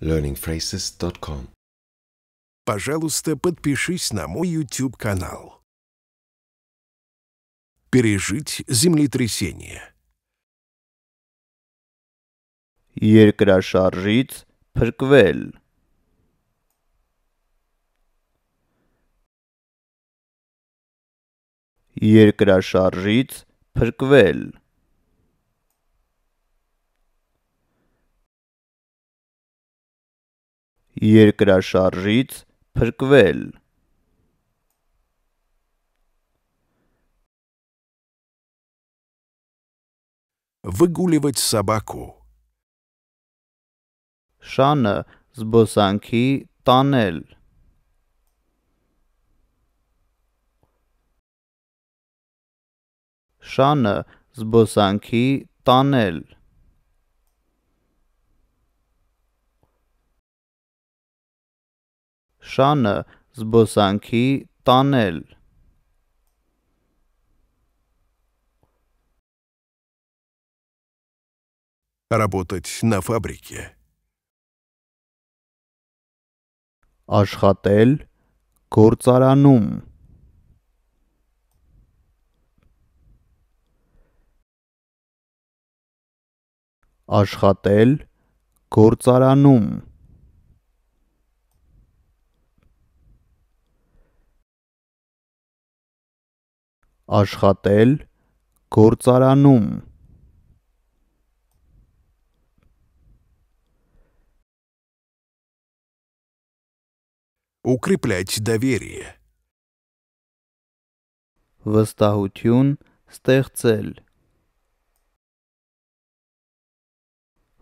learningphrases.com. Пожалуйста, подпишись на мой YouTube-канал. Пережить землетрясение. Երկրաշարժից փրկվել Երկրաշարժից փրկվել երկրաշարժից փրկվել։ Выгуливать собаку. Շանը զբոսանքի տանել։ Շանը զբոսանքի տանել։ շանը զբոսանքի տանել Работать на фабрике. Աշխատել գործարանում Աշխատել գործարանում աշխատել գործարանում Укреплять доверие. Վստահություն ստեղծել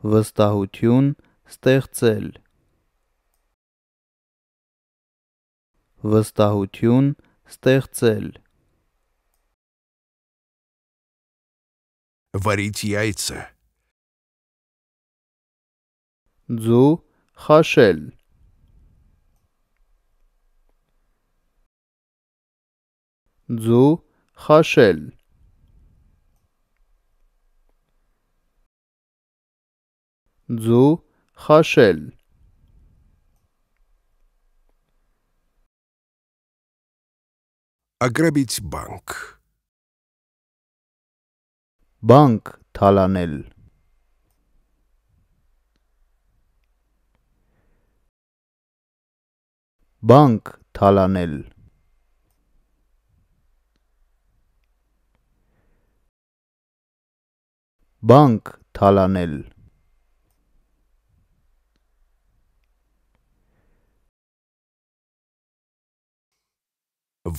Վստահություն ստեղծել Վստահություն ստեղծել варить яйца. Дзу хашель. Дзу хашель. Дзу хашель. Ограбить банк. բանկ թալանել բանկ թալանել բանկ թալանել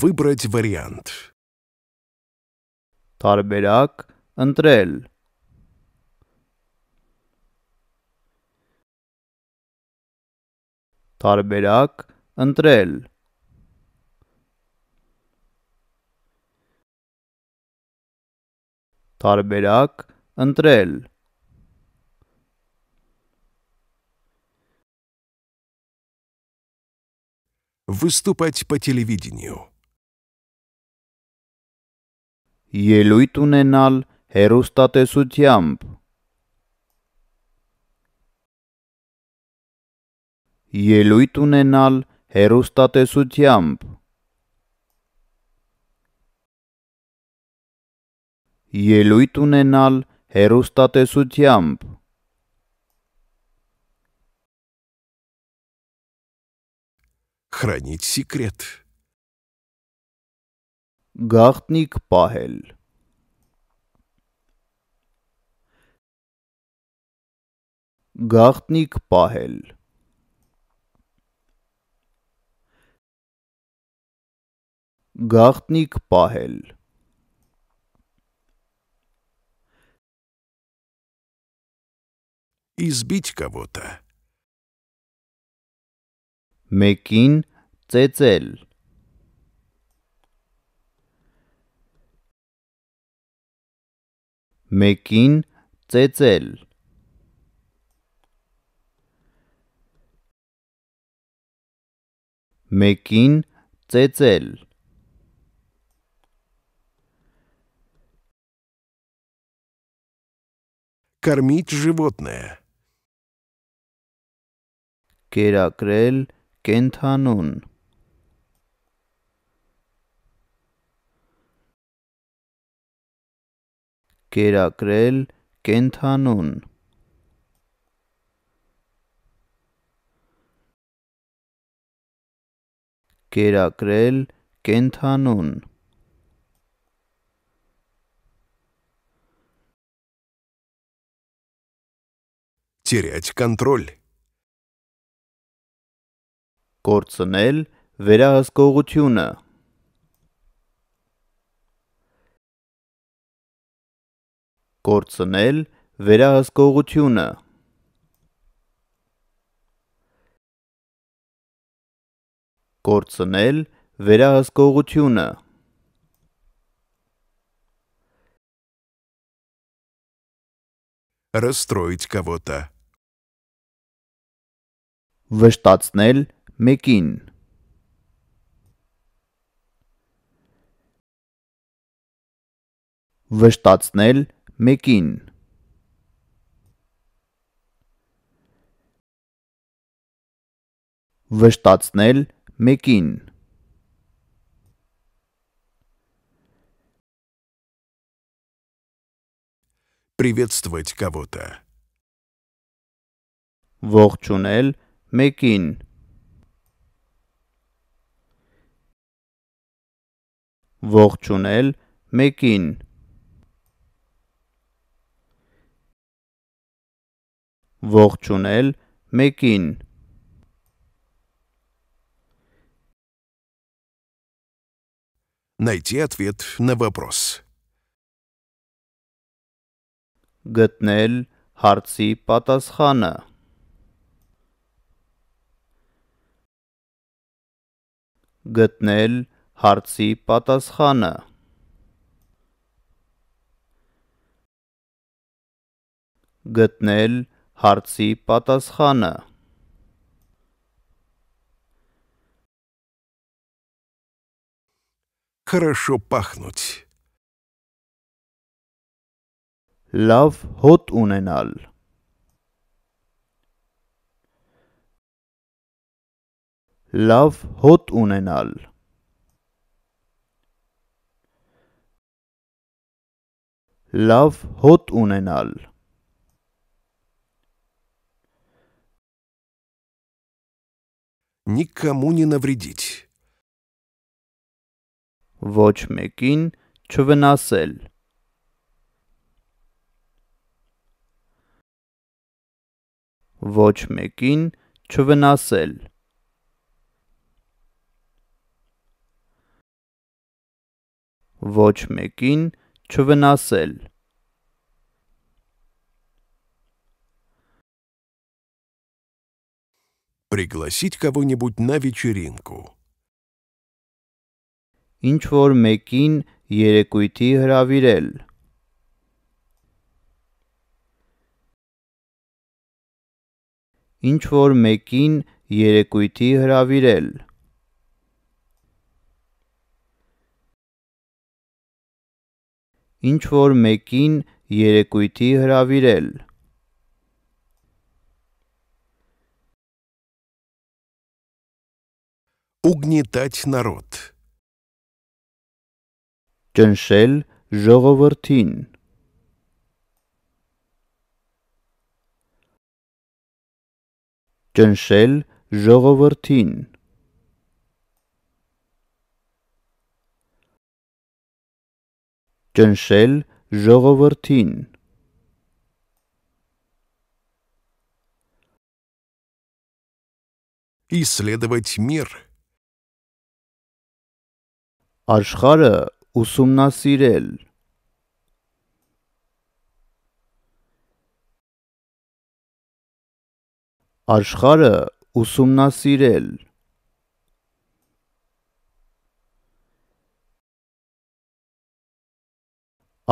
Выбрать вариант. Տարբերակ între el. Tarberac între el. Tarberac între el. Vistupați pe televiziune. E lui tunenal. հերոստատեսությամբ ելույթ ունենալ հերոստատեսությամբ ելույթ ունենալ հերոստատեսությամբ хранить секрет. Գաղտնիք պահել գաղտնիք պահել։ Գաղտնիք պահել։ Избить кого-то. Մեկին ծեծել։ Մեկին ծեծել։ մեկին ծեծել Кормить животное. Կերակրել կենթանուն Կերակրել կենթանուն կերակրել կենդանուն։ Терять контроль. Կորցնել վերահսկողությունը։ Կորցնել վերահսկողությունը։ կորցնել վերահսկողությունը расстроить кого-то վշտացնել մեկին վշտացնել մեկին վշտացնել Мекин. Приветствовать кого-то. Ворчунель Мекин. Ворчунель Мекин. Ворчунель Мекин. найти ответ на вопрос. Գտնել հարցի պատասխանը Գտնել հարցի պատասխանը Գտնել հարցի պատասխանը хорошо пахнуть. Լավ հոտ ունենալ Լավ հոտ ունենալ Լավ հոտ ունենալ Никому не навредить ոչ մեկին չվնասել։ Ոչ մեկին չվնասել։ Ոչ մեկին չվնասել։ Пригласить кого-нибудь на вечеринку. ինչ որ մեկին երեկույթի հրավիրել։ Ինչ որ մեկին երեկույթի հրավիրել։ Ինչ որ մեկին երեկույթի հրավիրել։ Угнетать народ ճնշել ժողովրդին։ ճնշել ժողովրդին։ ճնշել ժողովրդին։ Исследовать мир. Աշխարը Ուսումնասիրել Աշխարը ուսումնասիրել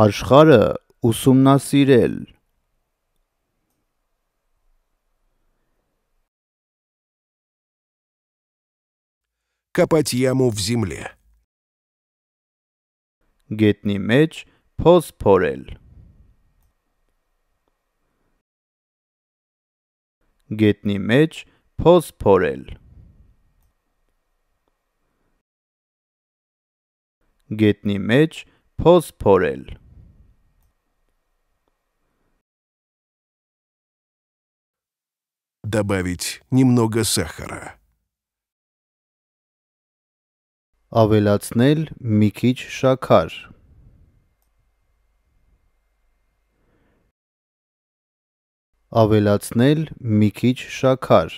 Աշխարը ուսումնասիրել Копать яму в земле գետնի մեջ փոս փորել գետնի մեջ փոս փորել գետնի մեջ փոս փորել добавить немного сахара ավելացնել մի քիչ շաքար։ ավելացնել մի քիչ շաքար։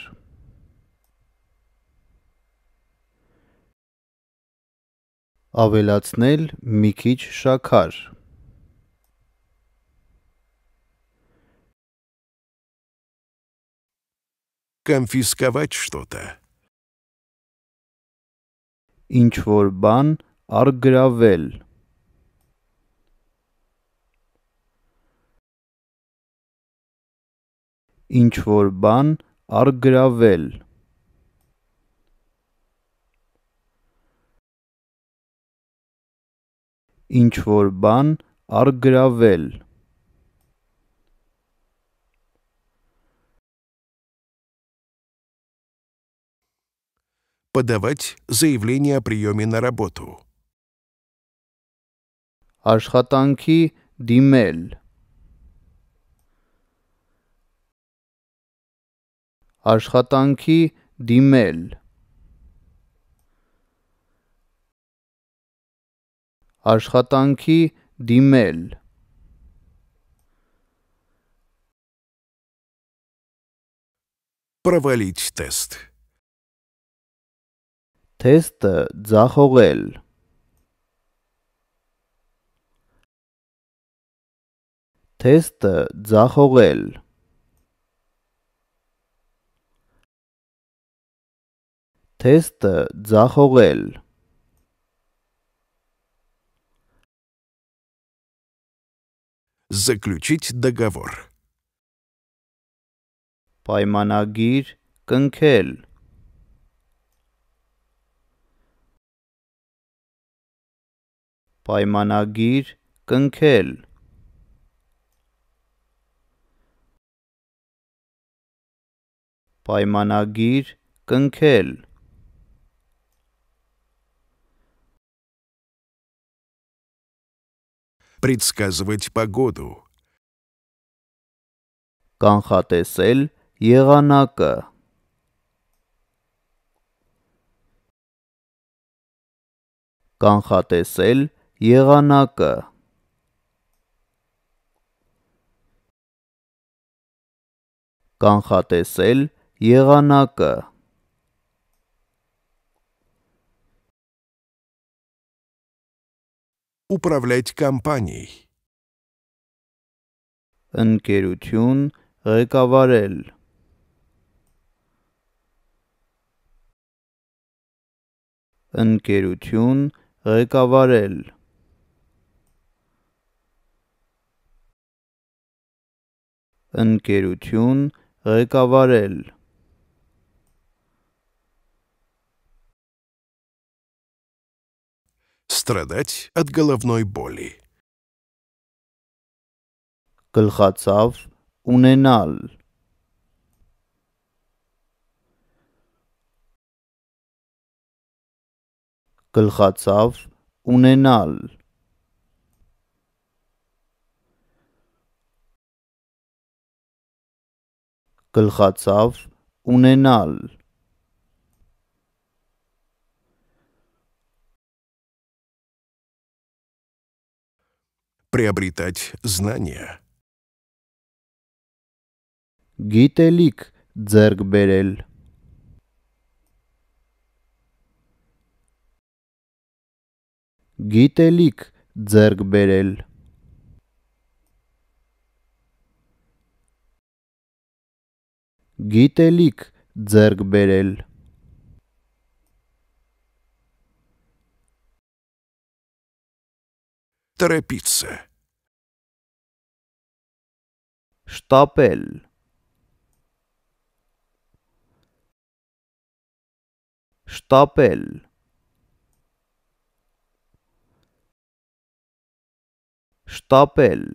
ավելացնել մի քիչ շաքար։ Конфисковать что-то ինչ որ բան առգրավել ինչ որ բան առգրավել ինչ որ բան առգրավել подавать заявление о приеме на работу. Աշխատանքի Димель. Աշխատանքի Димель. Աշխատանքի Димель. Провалить тест թեստը ձախողել թեստը ձախողել թեստը ձախողել заключить договор պայմանագիր կնքել պայմանագիր կնքել։ պայմանագիր կնքել։ Предсказывать погоду. Կանխատեսել եղանակը։ Կանխատեսել եղանակը կանխատեսել եղանակը управлять компанией ընկերություն ղեկավարել ընկերություն ղեկավարել ընկերություն ղեկավարել Страдать от головной боли. Գլխացավ ունենալ Գլխացավ ունենալ գլխացավ ունենալ приобретать знания գիտելիք ձեռք բերել գիտելիք ձեռք բերել գիտելիք ձեռք բերել։ торопиться. Штапель. Штапель. Штапель.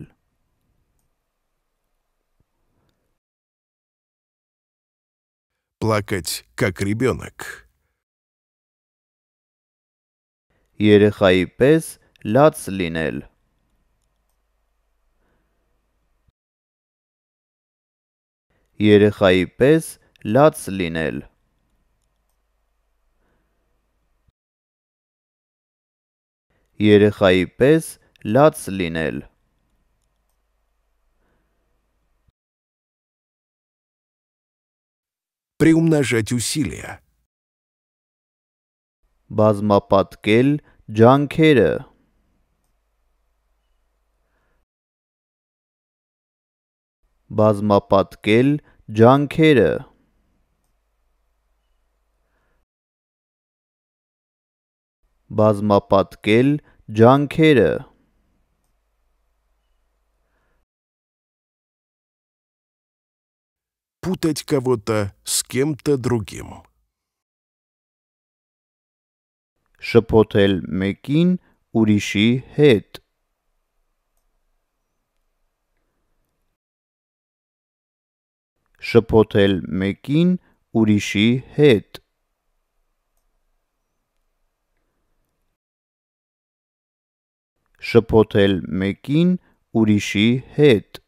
плакать, как ребенок. Երեխայի պես լաց լինել Երեխայի պես լաց լինել Երեխայի պես լաց լինել приумножать усилия. Բազմապատկել ջանքերը բազմապատկել ջանքերը բազմապատկել ջանքերը путать кого-то с кем-то другим. Շփոթել մեկին ուրիշի հետ Շփոթել մեկին ուրիշի հետ Շփոթել մեկին ուրիշի հետ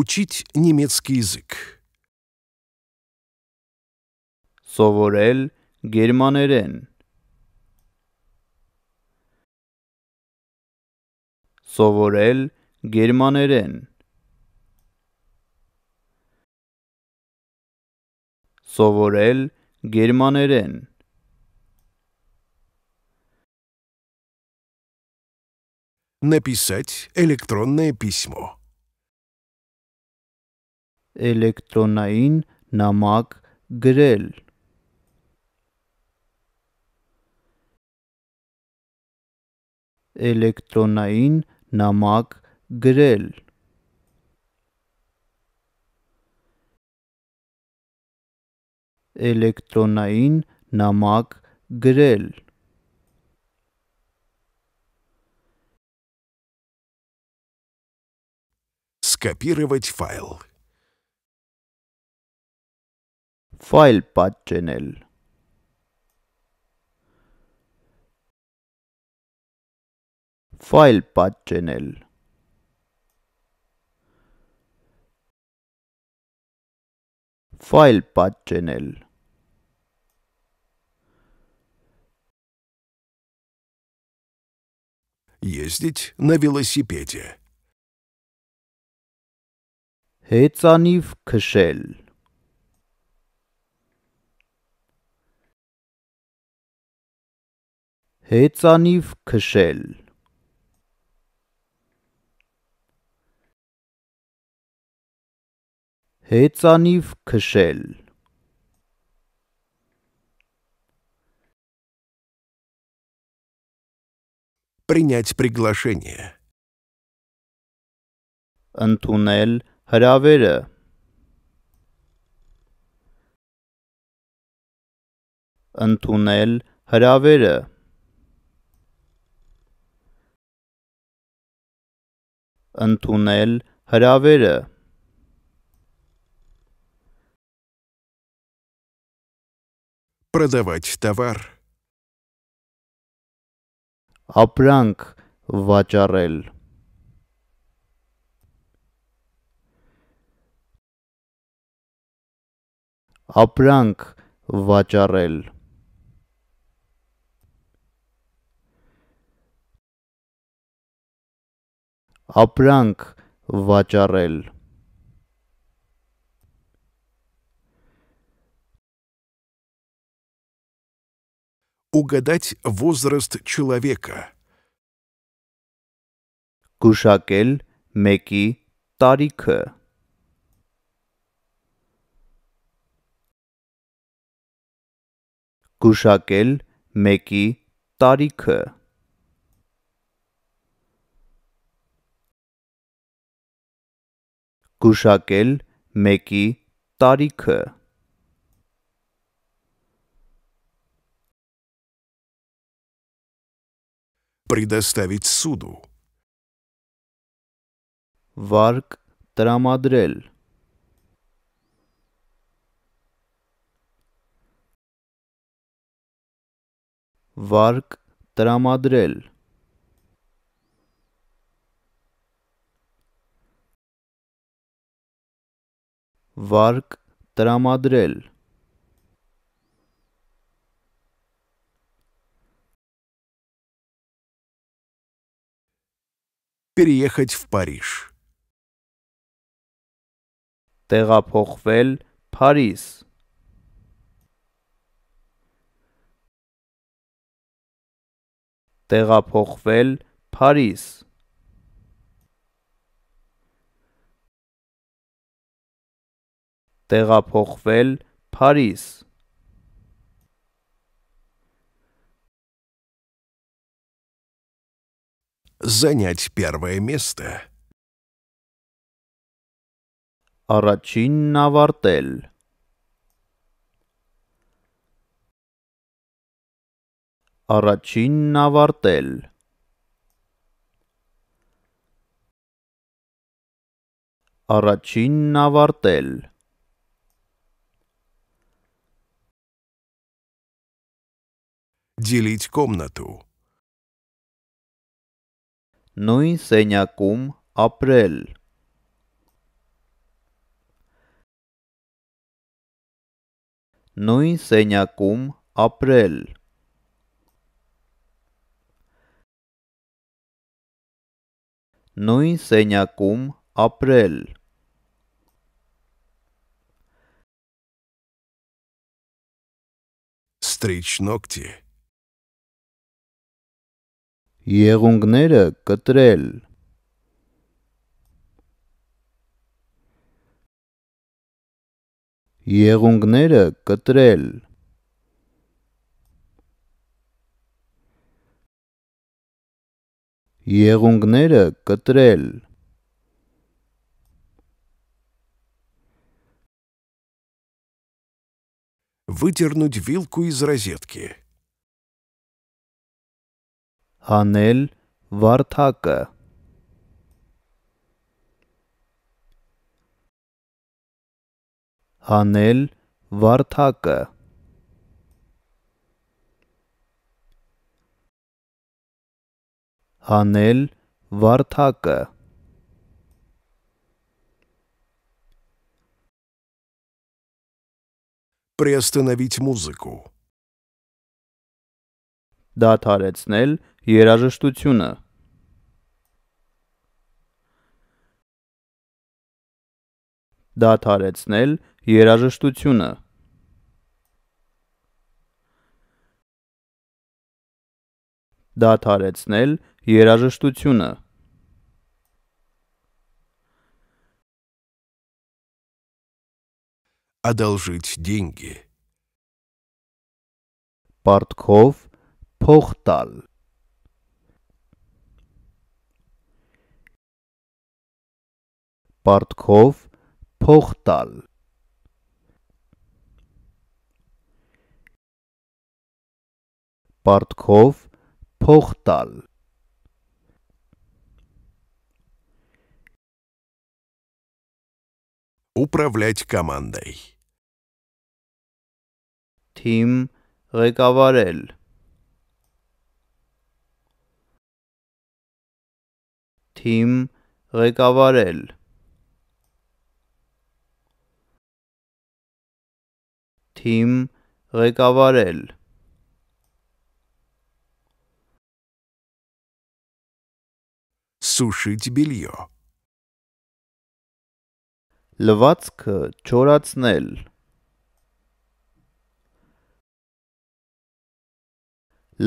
Учить немецкий язык. Սովորել գերմաներեն Սովորել գերմաներեն Սովորել գերմաներեն Написать электронное письмо էլեկտրոնային նամակ գրել էլեկտրոնային նամակ գրել էլեկտրոնային նամակ գրել скопировать файл Файл path channel file path channel file path channel ездить на велосипеде. Хецанив кшель Հեծանիվ քշել Հեծանիվ քշել Принять приглашение Ընտունել հրավերը Ընտունել հրավերը ընդունել հրավերը продавать товар ապրանք վաճառել ապրանք վաճառել ապրանք վաճառել Угадать возраст человека. Գուշակել մեկի տարիքը Գուշակել մեկի տարիքը գուշակել մեկի տարիքը предоставить суду վարկ տրամադրել վարկ տրամադրել վարկ տրամադրել։ Переехать в Париж. Տեղափոխվել Փարիզ։ Տեղափոխվել Փարիզ։ տեղափոխվել Փարիզ։ Занять первое место. Առաջինն ավարտել։ Առաջինն ավարտել։ Առաջինն ավարտել։ делить комнату. Nui seña cum april. Nui seña cum april. Nui seña cum april. Стричь ногти. Եղունգները կտրել Եղունգները կտրել Եղունգները կտրել Выдернуть вилку из розетки հանել վարդակը հանել վարդակը հանել վարդակը приостановить музыку դադարեցնել երաժշտությունը դադարեցնել երաժշտությունը դադարեցնել երաժշտությունը одолжить деньги партков փող տալ Պարտքով փող տալ Պարտքով փող տալ Управлять командой. Թիմ ղեկավարել թիմ ղեկավարել։ Թիմ ղեկավարել։ Сушить белье. Լվացքը չորացնել։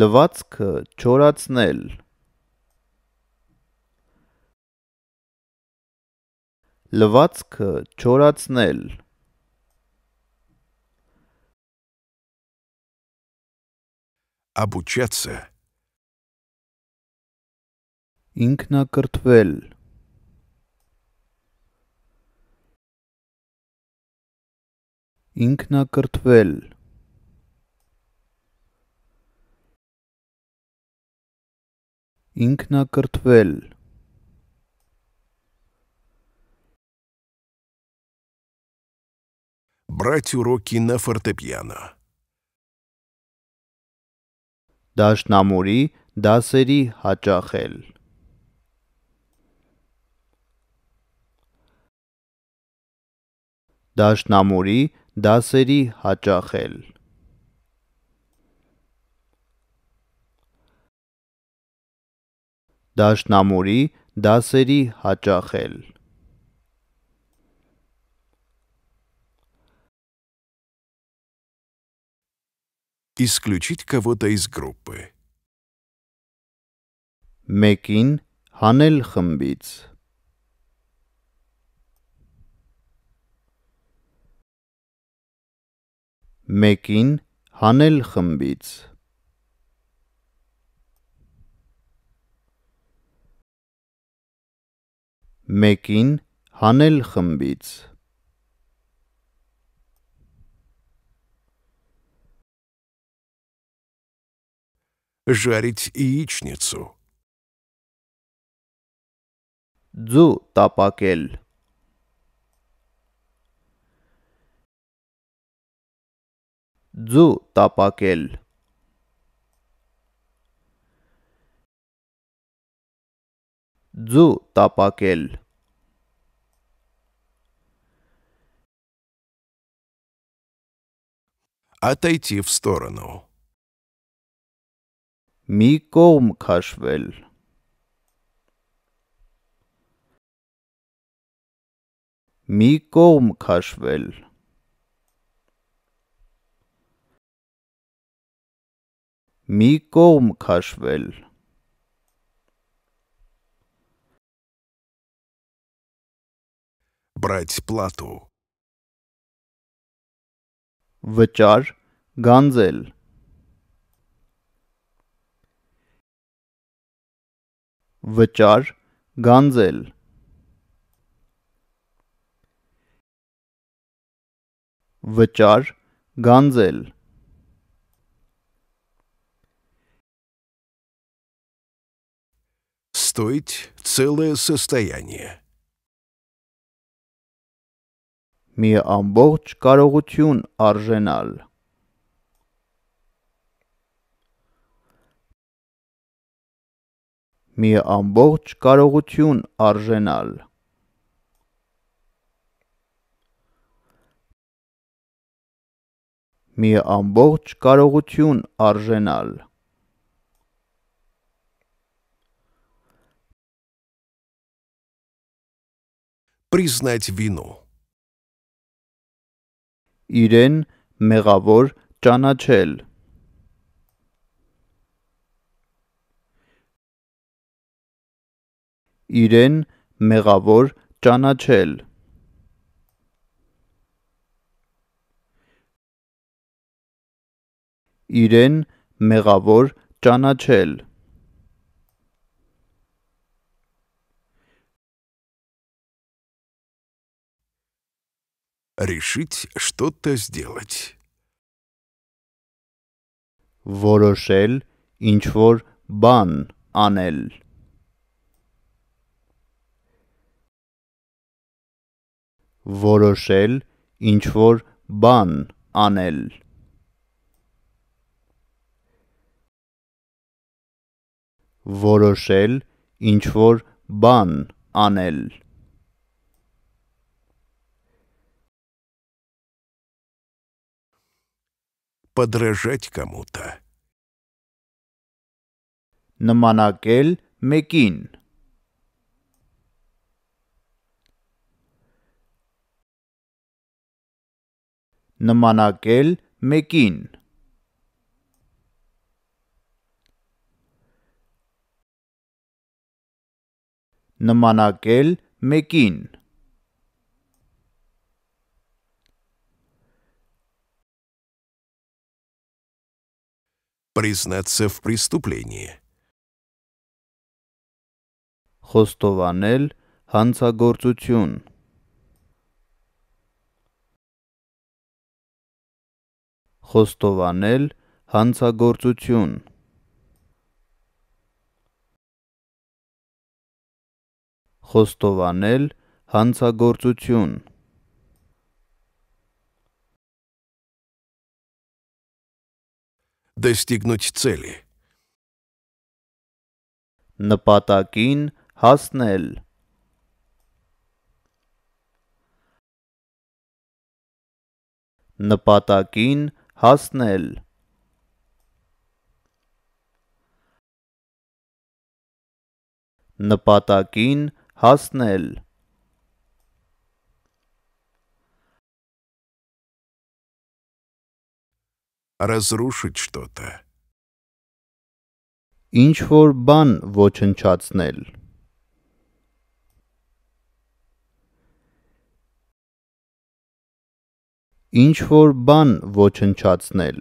Լվացքը չորացնել։ լվացքը չորացնել обучаться ինքնակրթվել ինքնակրթվել ինքնակրթվել брать уроки на фортепиано. Դաշնամուրի դասերի հաճախել Դաշնամուրի դասերի հաճախել Դաշնամուրի դասերի հաճախել исключить кого-то из группы. Մեկին հանել խմբից Մեկին հանել խմբից Մեկին հանել խմբից жарить яичницу. Дзу тапакель. Дзу тапакель. Дзу тапакель. Отойти в сторону. մի կողմ քաշվել մի կողմ քաշվել մի կողմ քաշվել брать плату վճար գանձել վճար, գանձել վճար, գանձել Стоить целое состояние. Մի ամբողջ կարողություն արժենալ մի ամբողջ կարողություն արժենալ։ Մի ամբողջ կարողություն արժենալ։ Признать вину. Իրեն մեղավոր ճանաչել իրեն մեղավոր ճանաչել։ Իրեն մեղավոր ճանաչել։ Решить что-то сделать. Որոշել ինչ-որ բան անել։ որոշել ինչ որ բան անել որոշել ինչ որ բան անել подражать кому-то. Նմանակել մեկին նմանակել մեկին։ նմանակել մեկին։ Признаться в преступлении. Խոստովանել հանցագործություն խոստովանել հանցագործություն խոստովանել հանցագործություն достигнуть цели նպատակին հասնել նպատակին հասնել նպատակին հասնել разрушить что-то ինչ որ բան ոչնչացնել ինչ որ բան ոչնչացնել։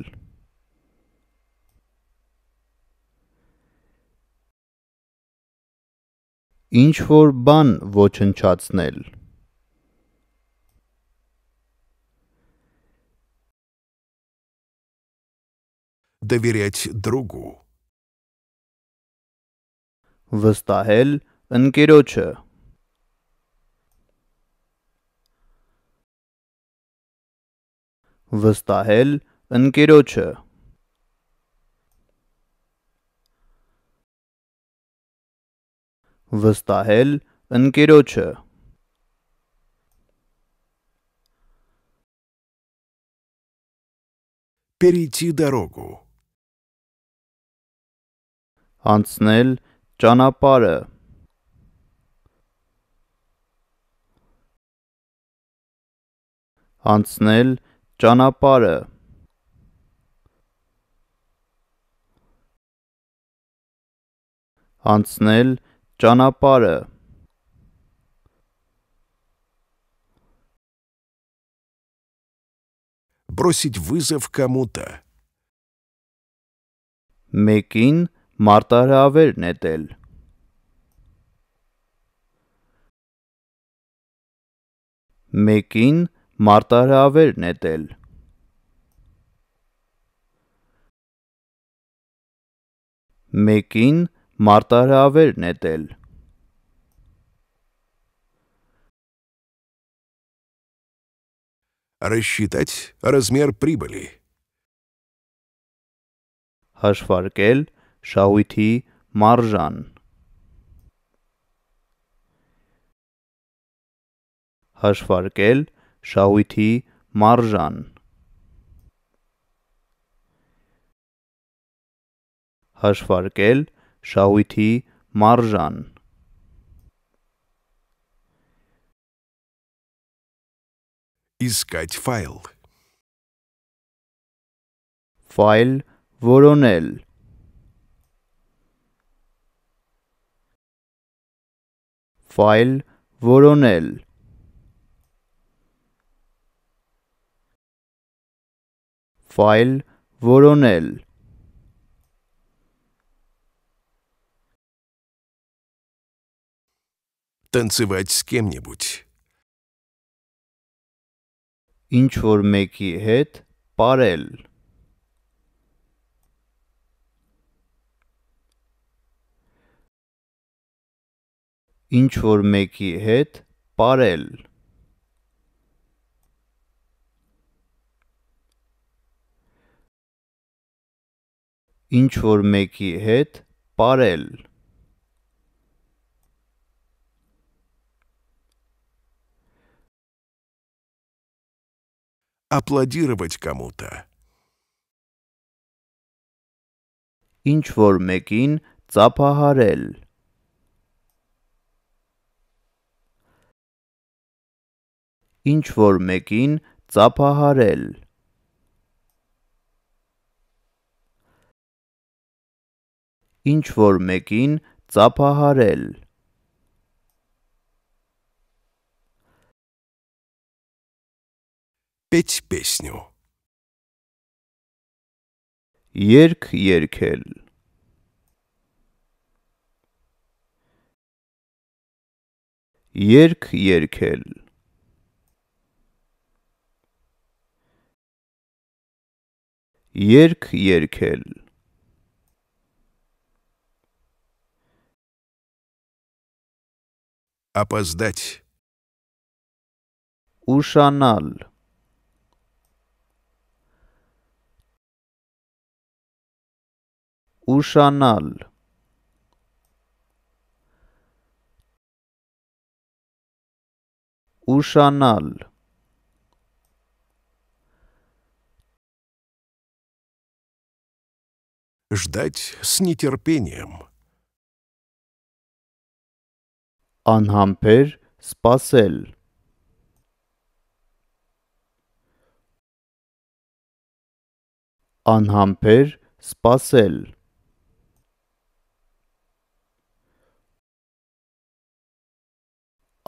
Ինչ որ բան ոչնչացնել։ Доверять другу. Վստահել ընկերոջը վստահել ընկերոջը վստահել ընկերոջը перейти дорогу անցնել ճանապարհը անցնել ճանապարհը ճանապարհը անցնել ճանապարհը бросить вызов кому-то մեկին մարտահրավեր նետել մեկին մարտահրավեր նետել մեկին մարտահրավեր նետել рассчитать размер прибыли հաշվարկել շահույթի մարժան հաշվարկել շահույթի մարժան։ Հաշվարկել շահույթի մարժան։ Искать файл. Файл воронель. Ֆայլ որոնել ֆայլ որոնել танцевать с кем-нибудь. Ինչ որ մեկի հետ парել Ինչ որ մեկի հետ парել ինչ որ մեկի հետ ապրել аплодировать кому-то ինչ որ մեկին ծափահարել ինչ որ մեկին ծափահարել ինչ որ մեկին ծափահարել Петь песню Երկ երկել Երկ երկել Երկ երկել опоздать. Ушанал. Ушанал. Ушанал. Ждать с нетерпением. անհամբեր սպասել անհամբեր սպասել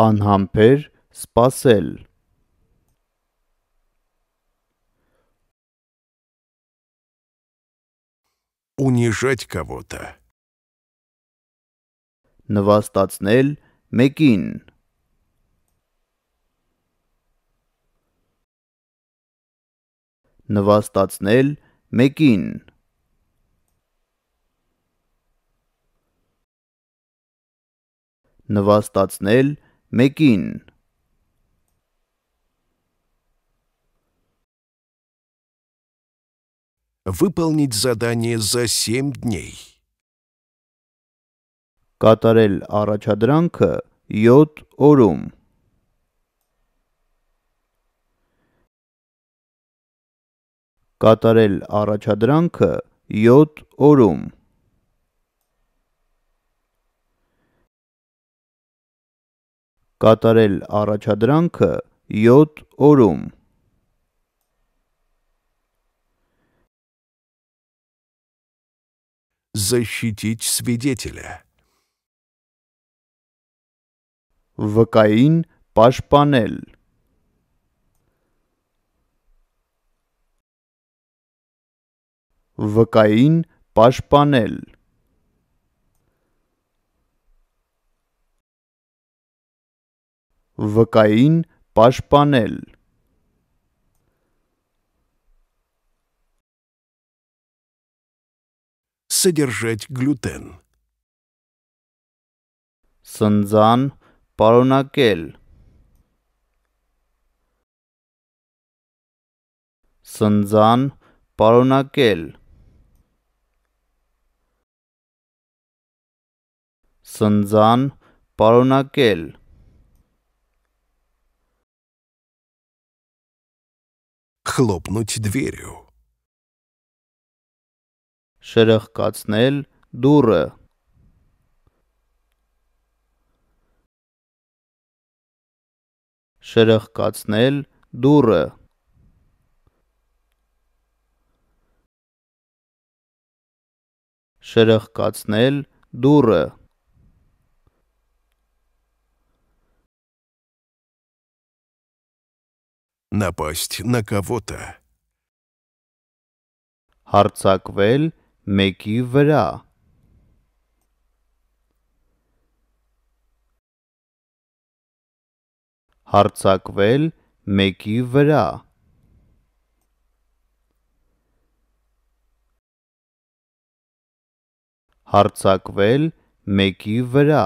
անհամբեր սպասել унижать кого-то նվաստացնել Megin. Նվաստացնել մեկին։ Նվաստացնել մեկին։ Выполнить задание за 7 дней. կատարել առաջադրանքը 7 օրում։ կատարել առաջադրանքը 7 օրում։ կատարել առաջադրանքը 7 օրում։ Защитить свидетеля վկային պաշտպանել վկային պաշտպանել վկային պաշտպանել содержать глютен сынзан պարունակել սնձան պարունակել սնձան պարունակել хлопнуть дверью шерехкацнел дура շրխկացնել դուռը շրխկացնել դուռը напасть на кого-то. Հարցակվել մեկի վրա հարձակվել մեկի վրա։ հարձակվել մեկի վրա։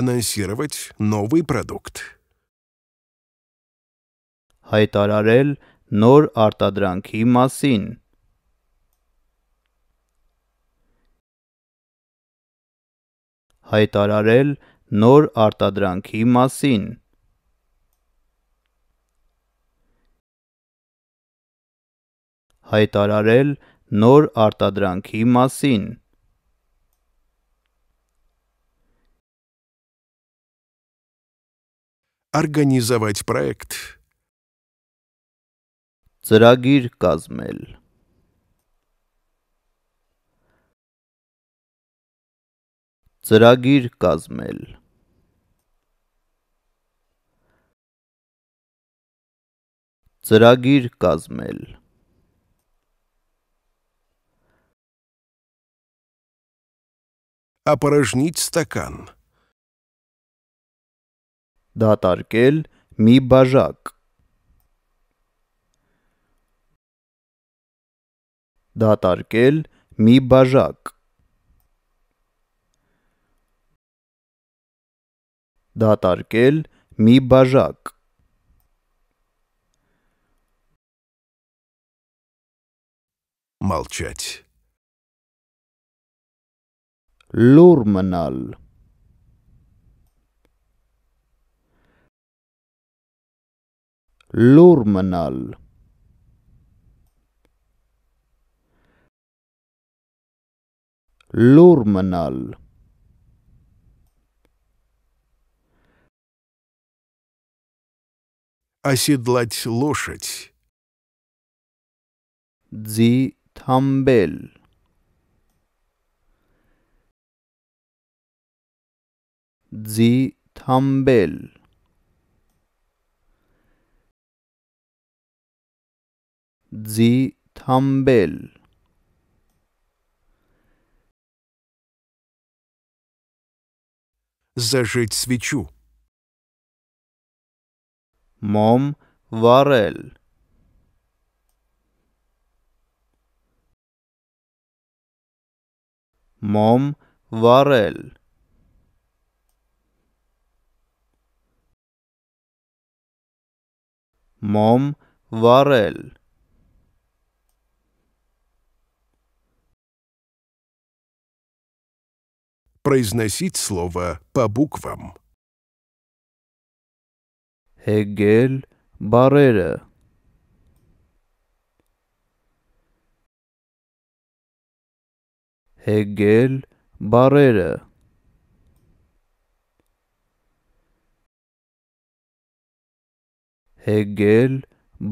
Анонсировать новый продукт. Հայտարարել նոր արտադրանքի մասին։ հայտարարել նոր արտադրանքի մասին։ հայտարարել նոր արտադրանքի մասին։ Организовать проект. Ծրագիր կազմել ծրագիր կազմել։ ծրագիր կազմել опорожнить стакан դատարկել մի բաժակ դատարկել մի բաժակ դատարկել մի բաժակ молчать լուր մնալ լուր մնալ լուր մնալ Оседлать лошадь. Дзи Тамбель. Дзи Тамбель. Дзи Тамбель. Зажечь свечу. Мом Варель. Мом Варель. Мом Варель. Произносить слово по буквам. հեգել բառերը հեգել բառերը հեգել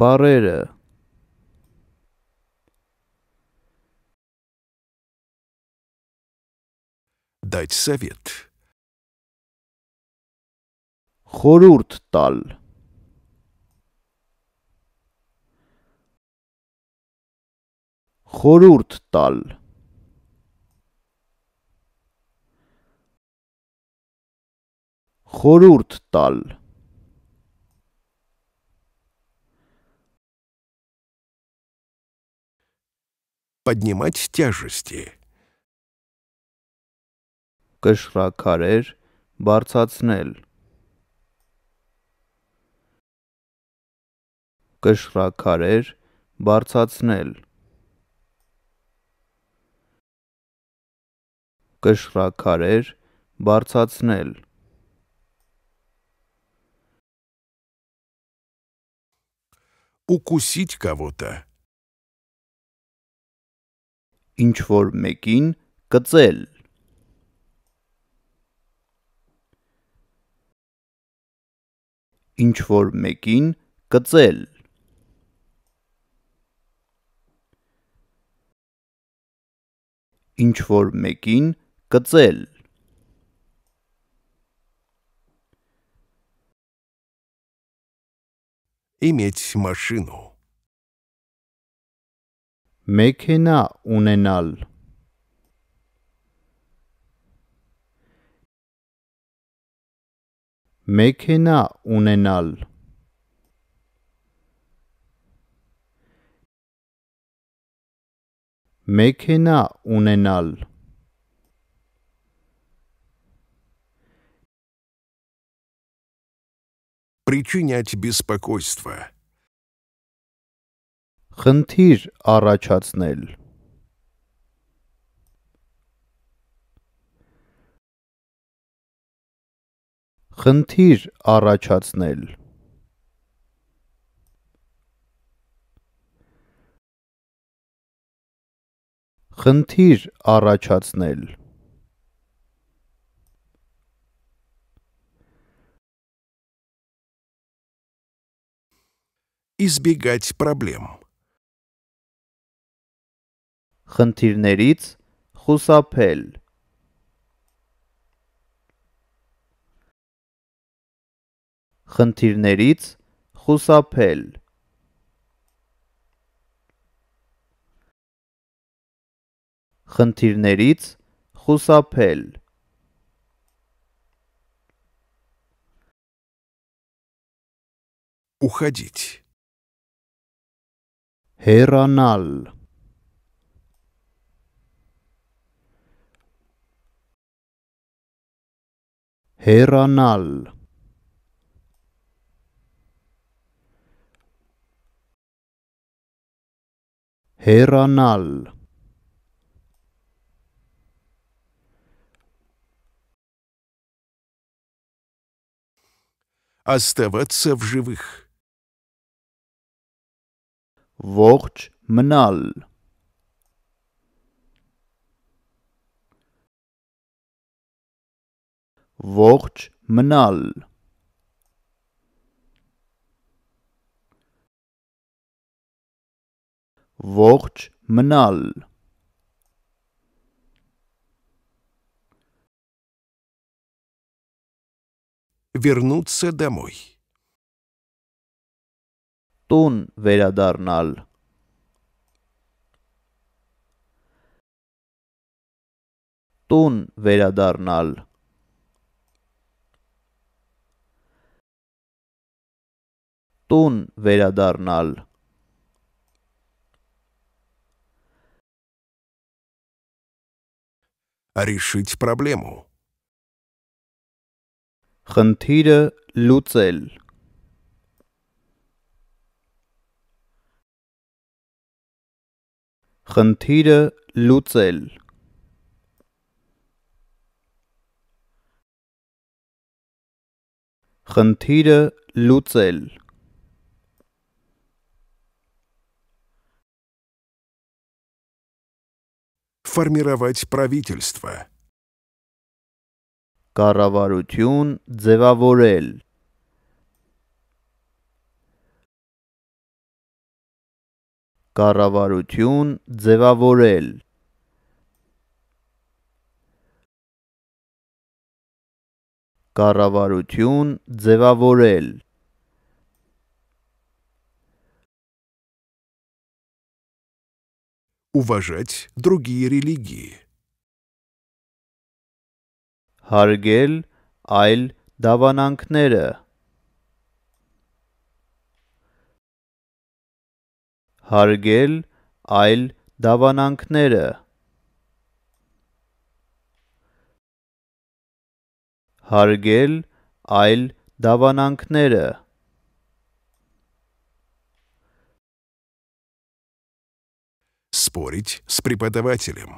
բառերը дать совет. Խորուրդ տալ խորուրդ տալ խորուրդ տալ поднимать тяжести կշռաքարեր բարձացնել կշռաքարեր բարձացնել կշռաքարեր բարձրացնել укусить кого-то. Ինչ որ մեկին կծել։ Ինչ որ մեկին կծել։ Ինչ որ մեկին Точка цель. Иметь машину. Մեքենա ունենալ Մեքենա ունենալ Մեքենա ունենալ Причинять беспокойство. Խնդիր առաջացնել Խնդիր առաջացնել Խնդիր առաջացնել избегать проблем. Խնդիրներից խուսափել Խնդիրներից խուսափել Խնդիրներից խուսափել Уходить Heranal. Heranal. Heranal. Оставаться в живых ողջ մնալ ողջ մնալ ողջ մնալ вернуться домой տուն վերադառնալ։ Տուն վերադառնալ։ Տուն վերադառնալ։ Решить проблему. Խնդիրը լուծել Խնդիրը լուծել Խնդիրը լուծել Формировать правительство Կառավարություն ձևավորել կառավարություն ձևավորել կառավարություն ձևավորել уважать другие религии հարգել այլ դավանանքները հարգել այլ դավանանքները հարգել այլ դավանանքները спорить с преподавателем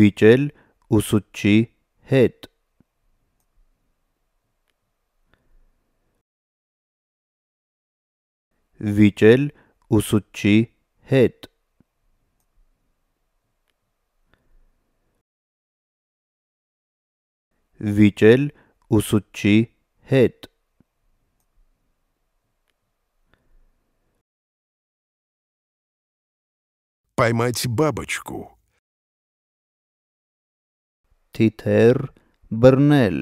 վիճել ուսուցչի հետ վիճել ուսուցչի հետ։ վիճել ուսուցչի հետ։ Поймать бабочку. Թիթեր բռնել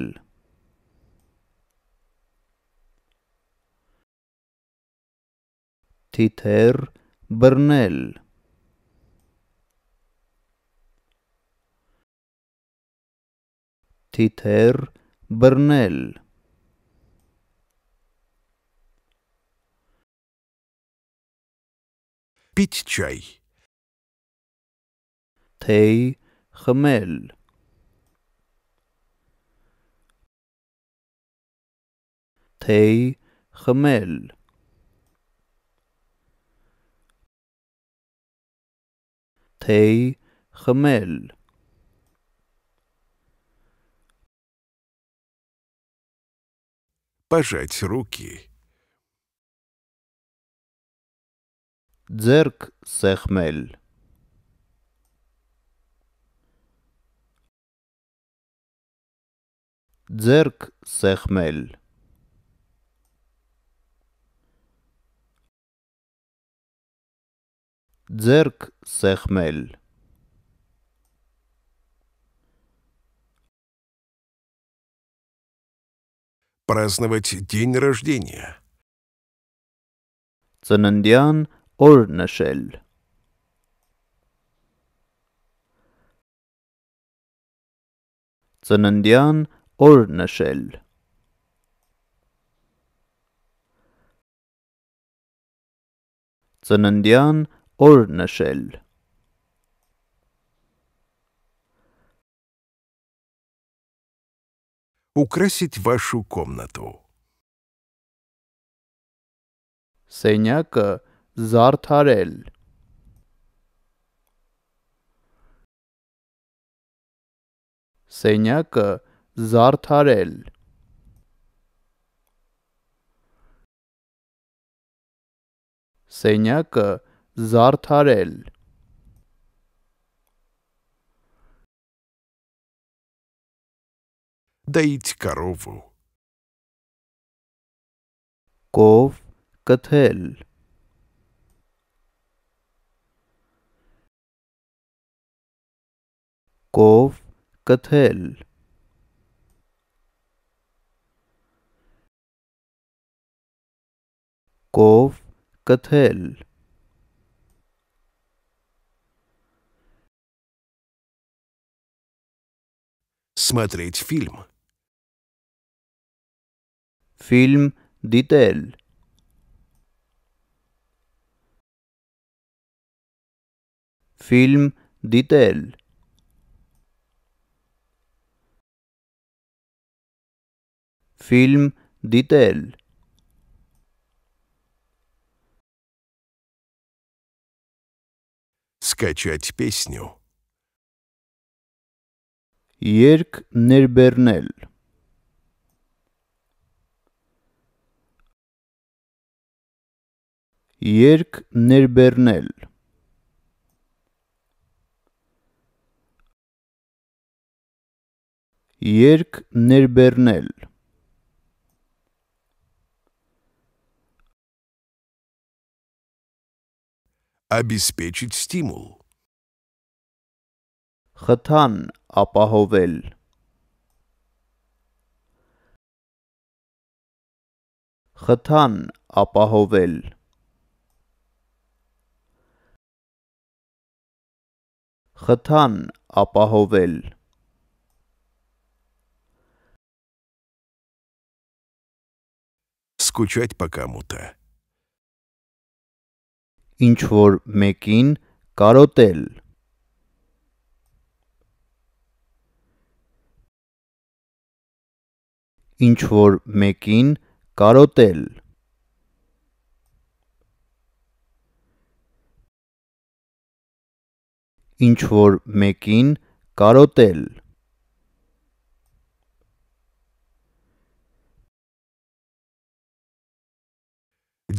تيتير برنيل تيتير برنيل بيتشاي تي خميل تي خميل תה חמל. Пожать руки. Дзерк сехмель. Дзерк сехмель. Дзерк Сехмель. Праздновать день рождения. Ценандиан Орнешель. Ценандиан Орнешель. Ценандиан Орнешель. օր նշել։ Украсить вашу комнату. Սենյակը զարդարել։ Սենյակը զարդարել։ Սենյակը զարդարել Զարդարել Доить корову. Ков кател. Ков кател. Ков кател. смотреть фильм. Фильм «Детель». Фильм «Детель». Фильм «Детель». Скачать песню. Երկ ներբեռնել Երկ ներբեռնել Երկ ներբեռնել Обеспечить стимул. Хатан ապահովել։ Խթան ապահովել։ Խթան ապահովել։ Скучать по кому-то. Ինչ որ մեկին կարոտել ինչ որ մեկին կարոտել ինչ որ մեկին կարոտել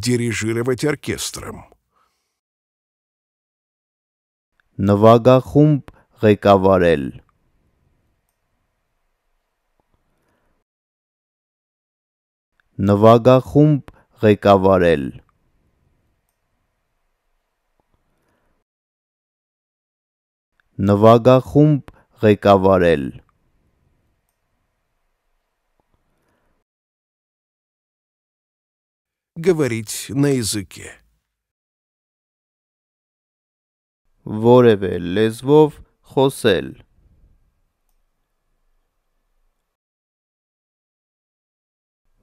дирижировать оркестром նվագախումբ ղեկավարել նվագախումբ ղեկավարել։ նվագախումբ ղեկավարել։ Говорить на языке. Որևէ լեզվով խոսել։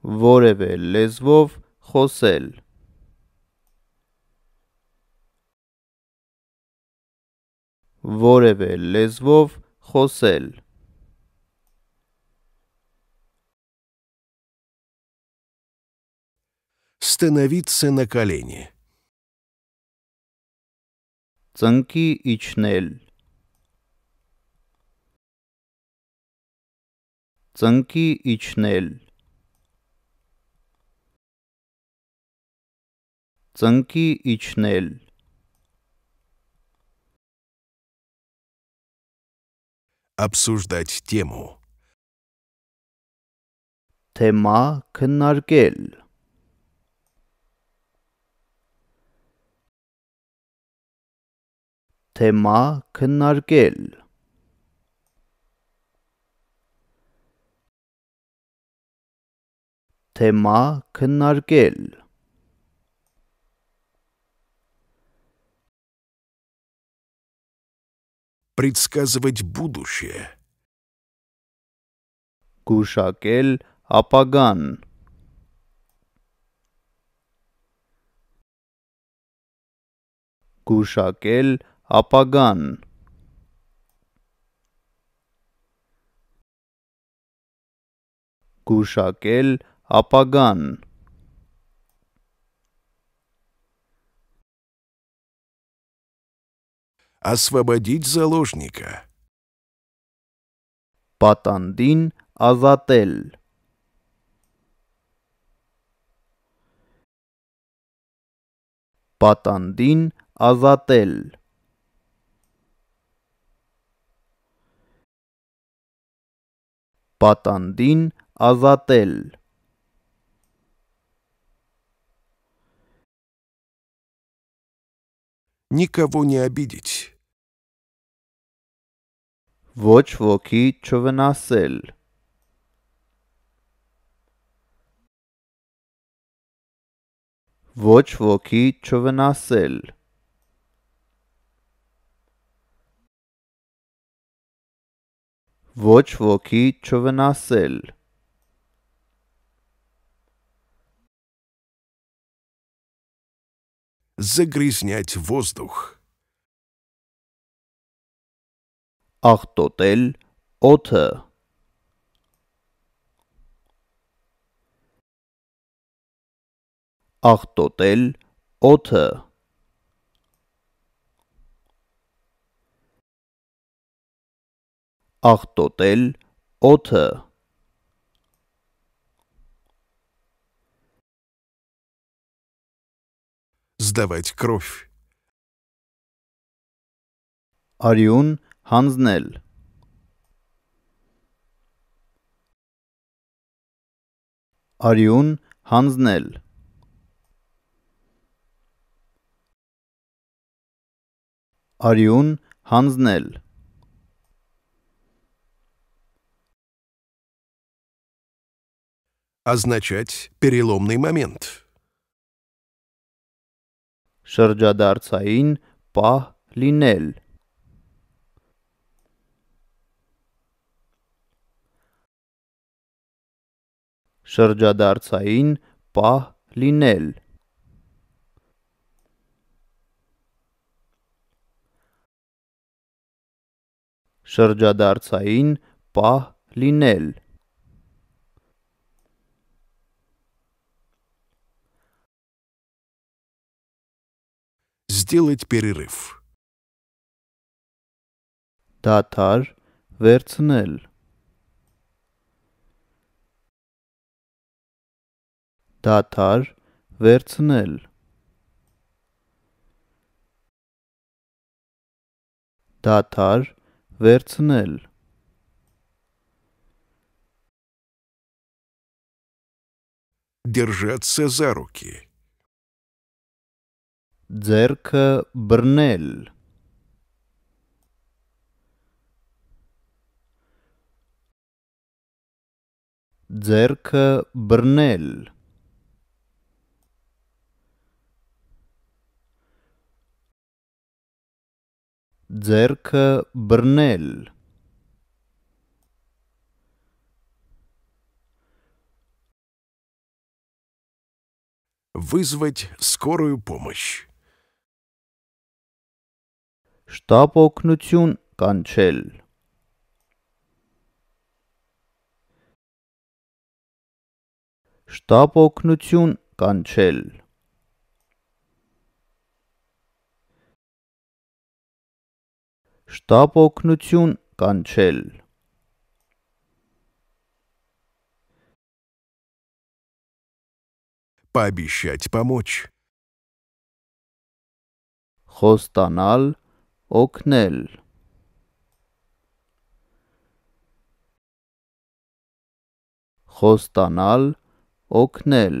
որևէ լեզվով խոսել որևէ լեզվով խոսել Становиться на колени. Цанки ичнель. Цанки ичнель. ծնկի իջնել обсуждать тему թեմա քննարկել թեմա քննարկել թեմա քննարկել предсказывать будущее. Кушакель Апаган Кушакель Апаган Кушакель Апаган Освободить заложника. Պատանդին ազատել Պատանդին ազատել Պատանդին ազատել Никого не обидеть ոչ ոքի չվնասել ոչ ոքի չվնասել ոչ ոքի չվնասել загрязнять воздух աղտոտել օթը աղտոտել օթը աղտոտել օթը сдавать кровь Արյուն հանձնել արյուն հանձնել արյուն հանձնել означать переломный момент շրջադարձային պահ լինել շրջադարձային պահ լինել։ շրջադարձային պահ լինել։ Сделать перерыв. Դաթար վերցնել դադար վերցնել դադար վերցնել держаться за руки ձերքը բռնել ձերքը բռնել Дзерка Брнель. Вызвать скорую помощь. Շտապօգնություն կանչել Շտապօգնություն կանչել շտապ օգնություն կանչել пообещать помочь խոստանալ օգնել խոստանալ օգնել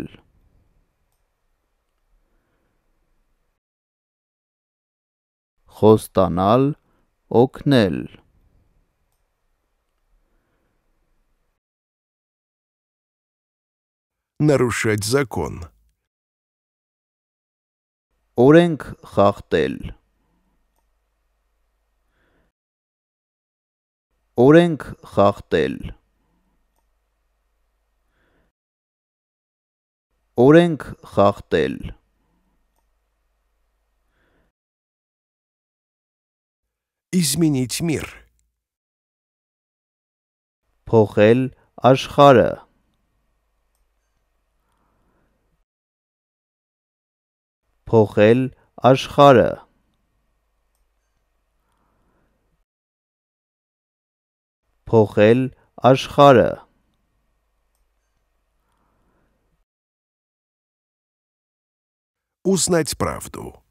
խոստանալ օգնել нарушать закон օրենք խախտել օրենք խախտել օրենք խախտել изменить мир. Փոխել աշխարհը Փոխել աշխարհը Փոխել աշխարհը Узнать правду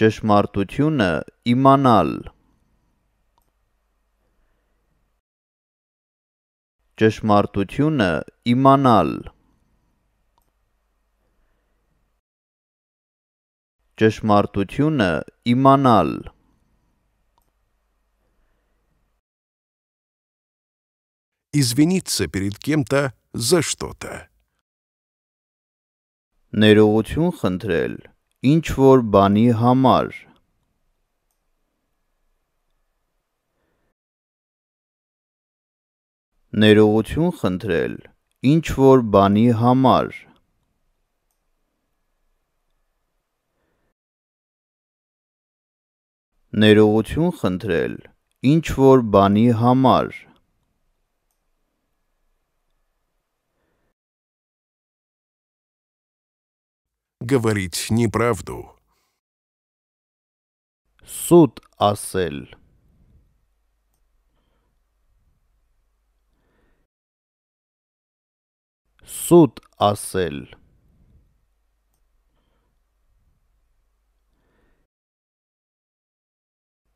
ճշմարտությունը իմանալ ճշմարտությունը իմանալ ճշմարտությունը իմանալ извиниться перед кем-то за что-то ներողություն խնդրել ինչ որ բանի համար ներողություն խնդրել ինչ որ բանի համար ներողություն խնդրել ինչ որ բանի համար говорить неправду. Суд Асель Суд Асель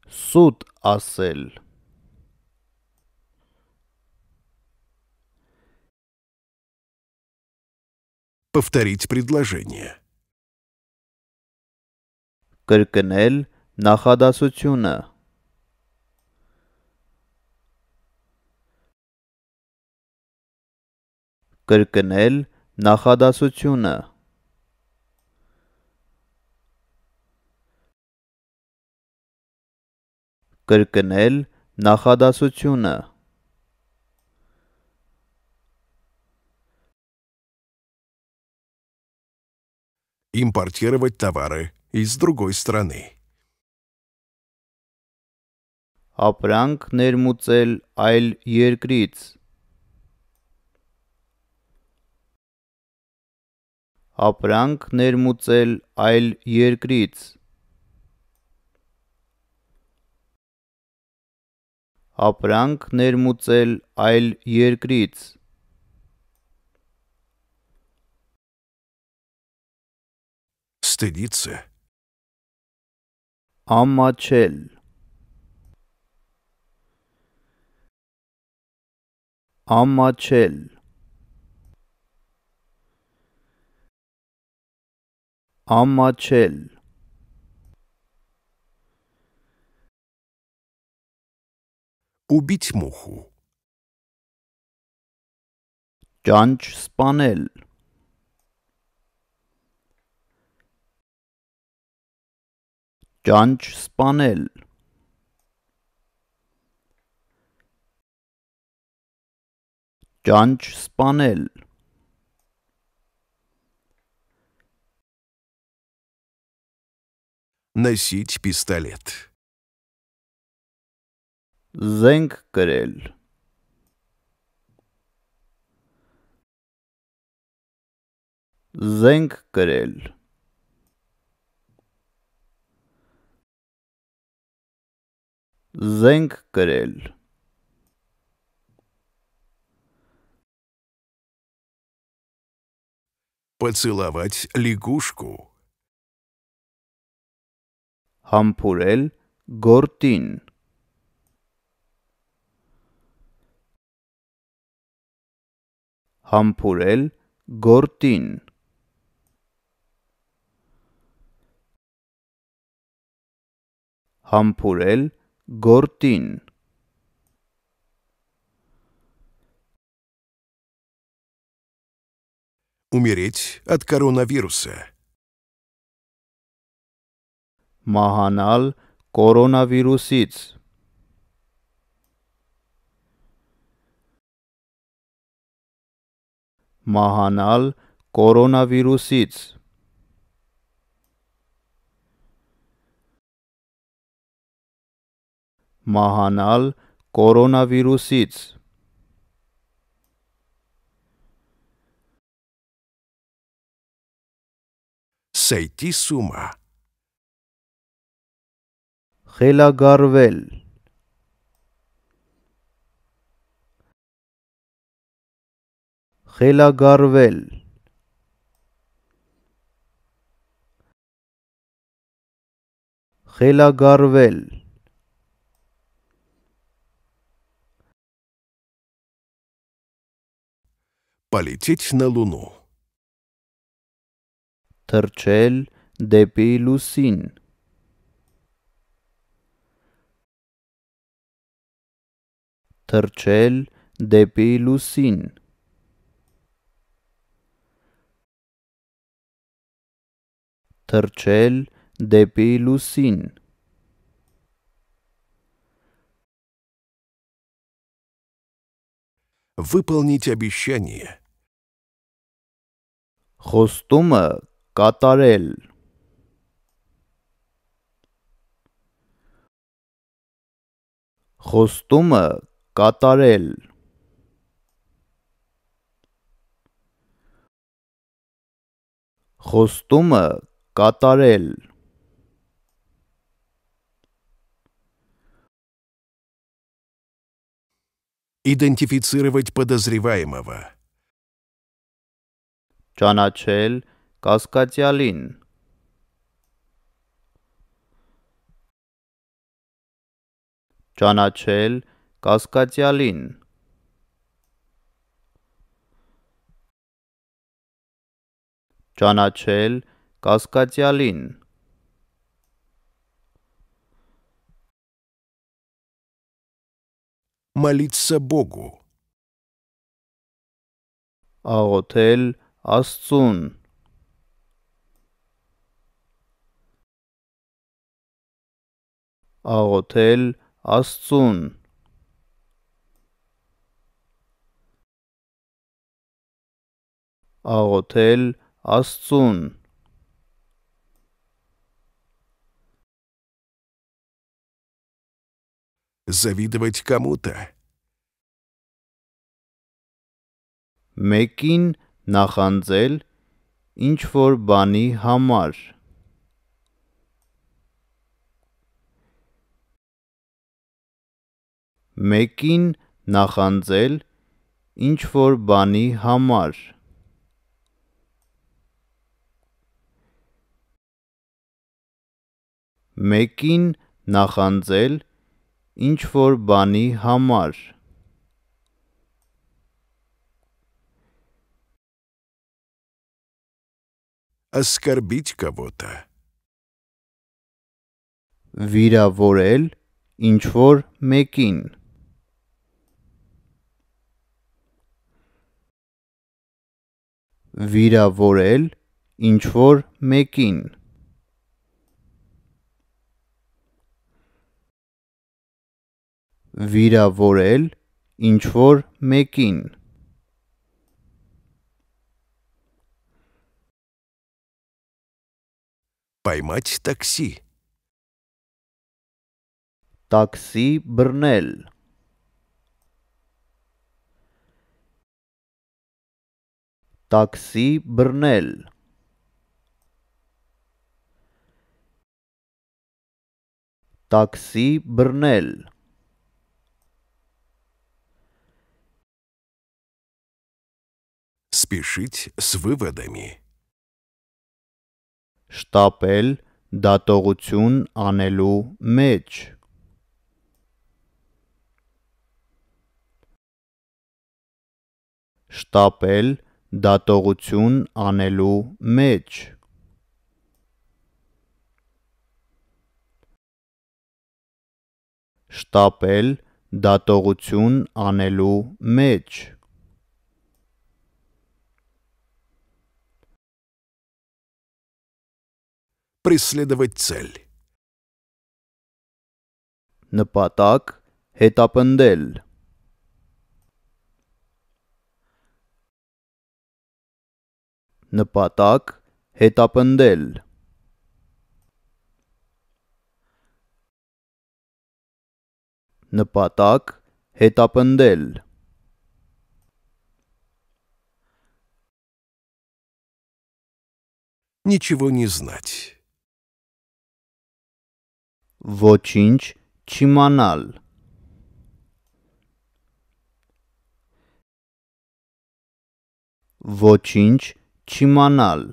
Суд Асель Повторить предложение. կրկնել նախադասությունը կրկնել նախադասությունը կրկնել նախադասությունը Импортировать товары и с другой стороны. Ապրանք ներմուծել այլ երկրից Ապրանք ներմուծել այլ երկրից Ապրանք ներմուծել այլ երկրից Стыдиться ամաչել ամաչել ամաչել убить муху ճանճ սպանել ճանճ սպանել ճանճ սպանել носить пистолет զենք գրել զենք գրել զենք գրել Поцеловать лягушку. Համբուրել գորտին Համբուրել գորտին Համբուրել Гортин. Умереть от коронавируса. Маханал коронавирусиц. Маханал կորոնավիրուսից մահանալ կորոնավիրուսից։ Сойти с ума. Խելագարվել Խելագարվել Խելագարվել Полететь на Луну. Торчель de pe Lusin. Târcel de pe Lusin. Târcel de pe Lusin. Выполнить обещание – Խոստումը կատարել Խոստումը կատարել Խոստումը կատարել Идентифицировать подозреваемого ճանաչել Կասկածյալին։ ճանաչել Կասկածյալին։ ճանաչել Կասկածյալին։ Молиться Богу. Աղոթել Աստծուն աղոթել Աստծուն աղոթել Աստծուն завидовать кому-то. Մեկին նախանձել ինչ որ բանի համար մեկին նախանձել ինչ որ բանի համար մեկին նախանձել ինչ որ բանի համար оскорбить кого-то. Վիրավորել ինչ որ մեկին Վիրավորել ինչ որ մեկին Վիրավորել ինչ որ մեկին Поймать такси. Такси Брнель. Такси Брнель. Такси Брнель. Спешить с выводами. շտապել դատողություն անելու մեջ շտապել դատողություն անելու մեջ շտապել դատողություն անելու մեջ преследовать цель. Նպատակ հետապնդել Նպատակ հետապնդել Նպատակ հետապնդել Ничего не знать ոչինչ չիմանալ ոչինչ չիմանալ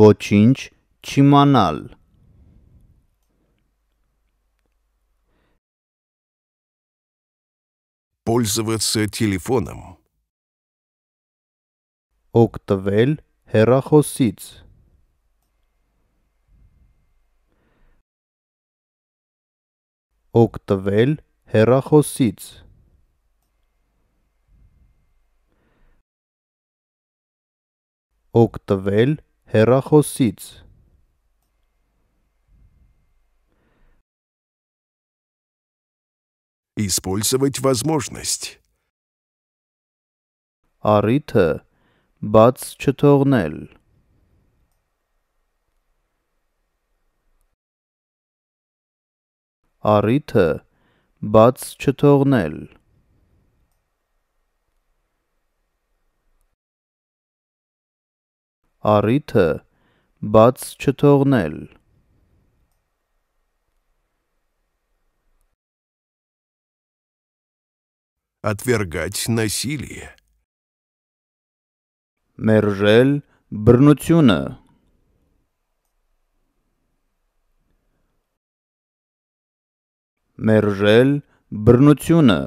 ոչինչ չիմանալ пользоваться телефоном Октавель հեռախոսից օգտվել հեռախոսից օգտվել հեռախոսից Использовать возможность. Арыта բաց չթողնել։ Առիթը բաց չթողնել։ Առիթը բաց չթողնել։ Отвергать насилие մերժել բռնությունը մերժել բռնությունը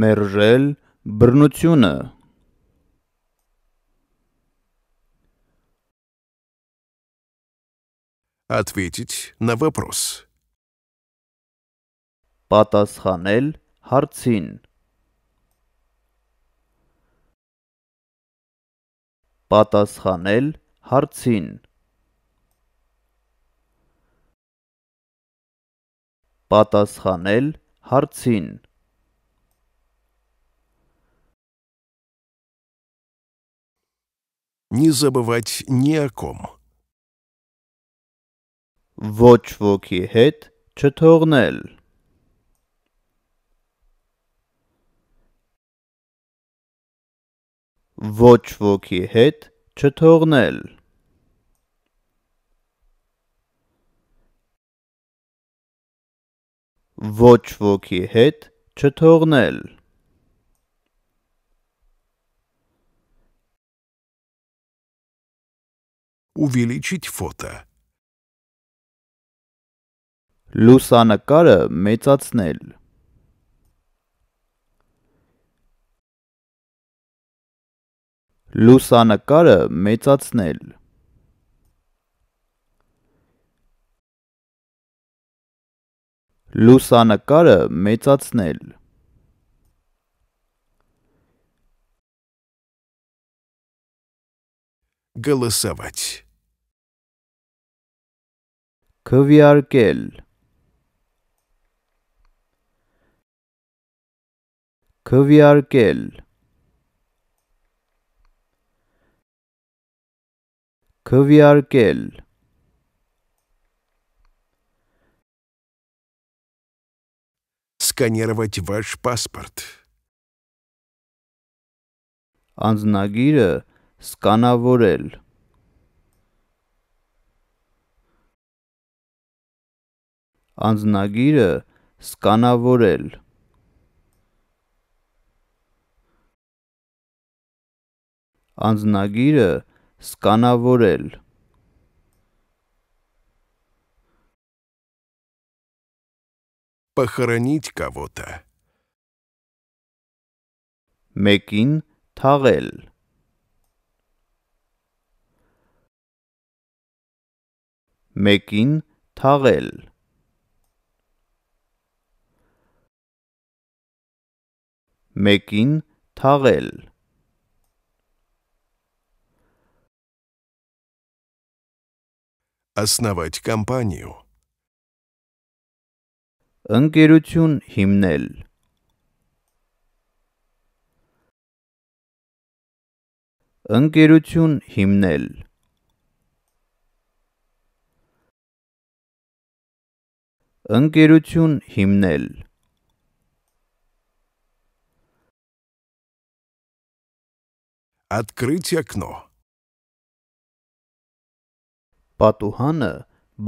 մերժել բռնությունը Ответить на вопрос. Պատասխանել Հարցին Պատասխանել հարցին Պատասխանել հարցին Не забывать ни о ком. Ոչ ոքի հետ չթողնել ոչ ոքի հետ չթողնել։ ոչ ոքի հետ չթողնել։ Увеличить фото. Լուսանկարը մեծացնել։ Լուսանկարը մեծացնել Լուսանկարը մեծացնել Голосовать. Քվիարկել Քվիարկել Քվեարկել Сканировать ваш паспорт. Անձնագիրը սկանավորել Անձնագիրը սկանավորել Անձնագիրը սկանավորել Похоронить кого-то. Մեկին թաղել Մեկին թաղել Մեկին թաղել основать компанию. Ընկերություն հիմնել Ընկերություն հիմնել Ընկերություն հիմնել Открыть окно պատուհանը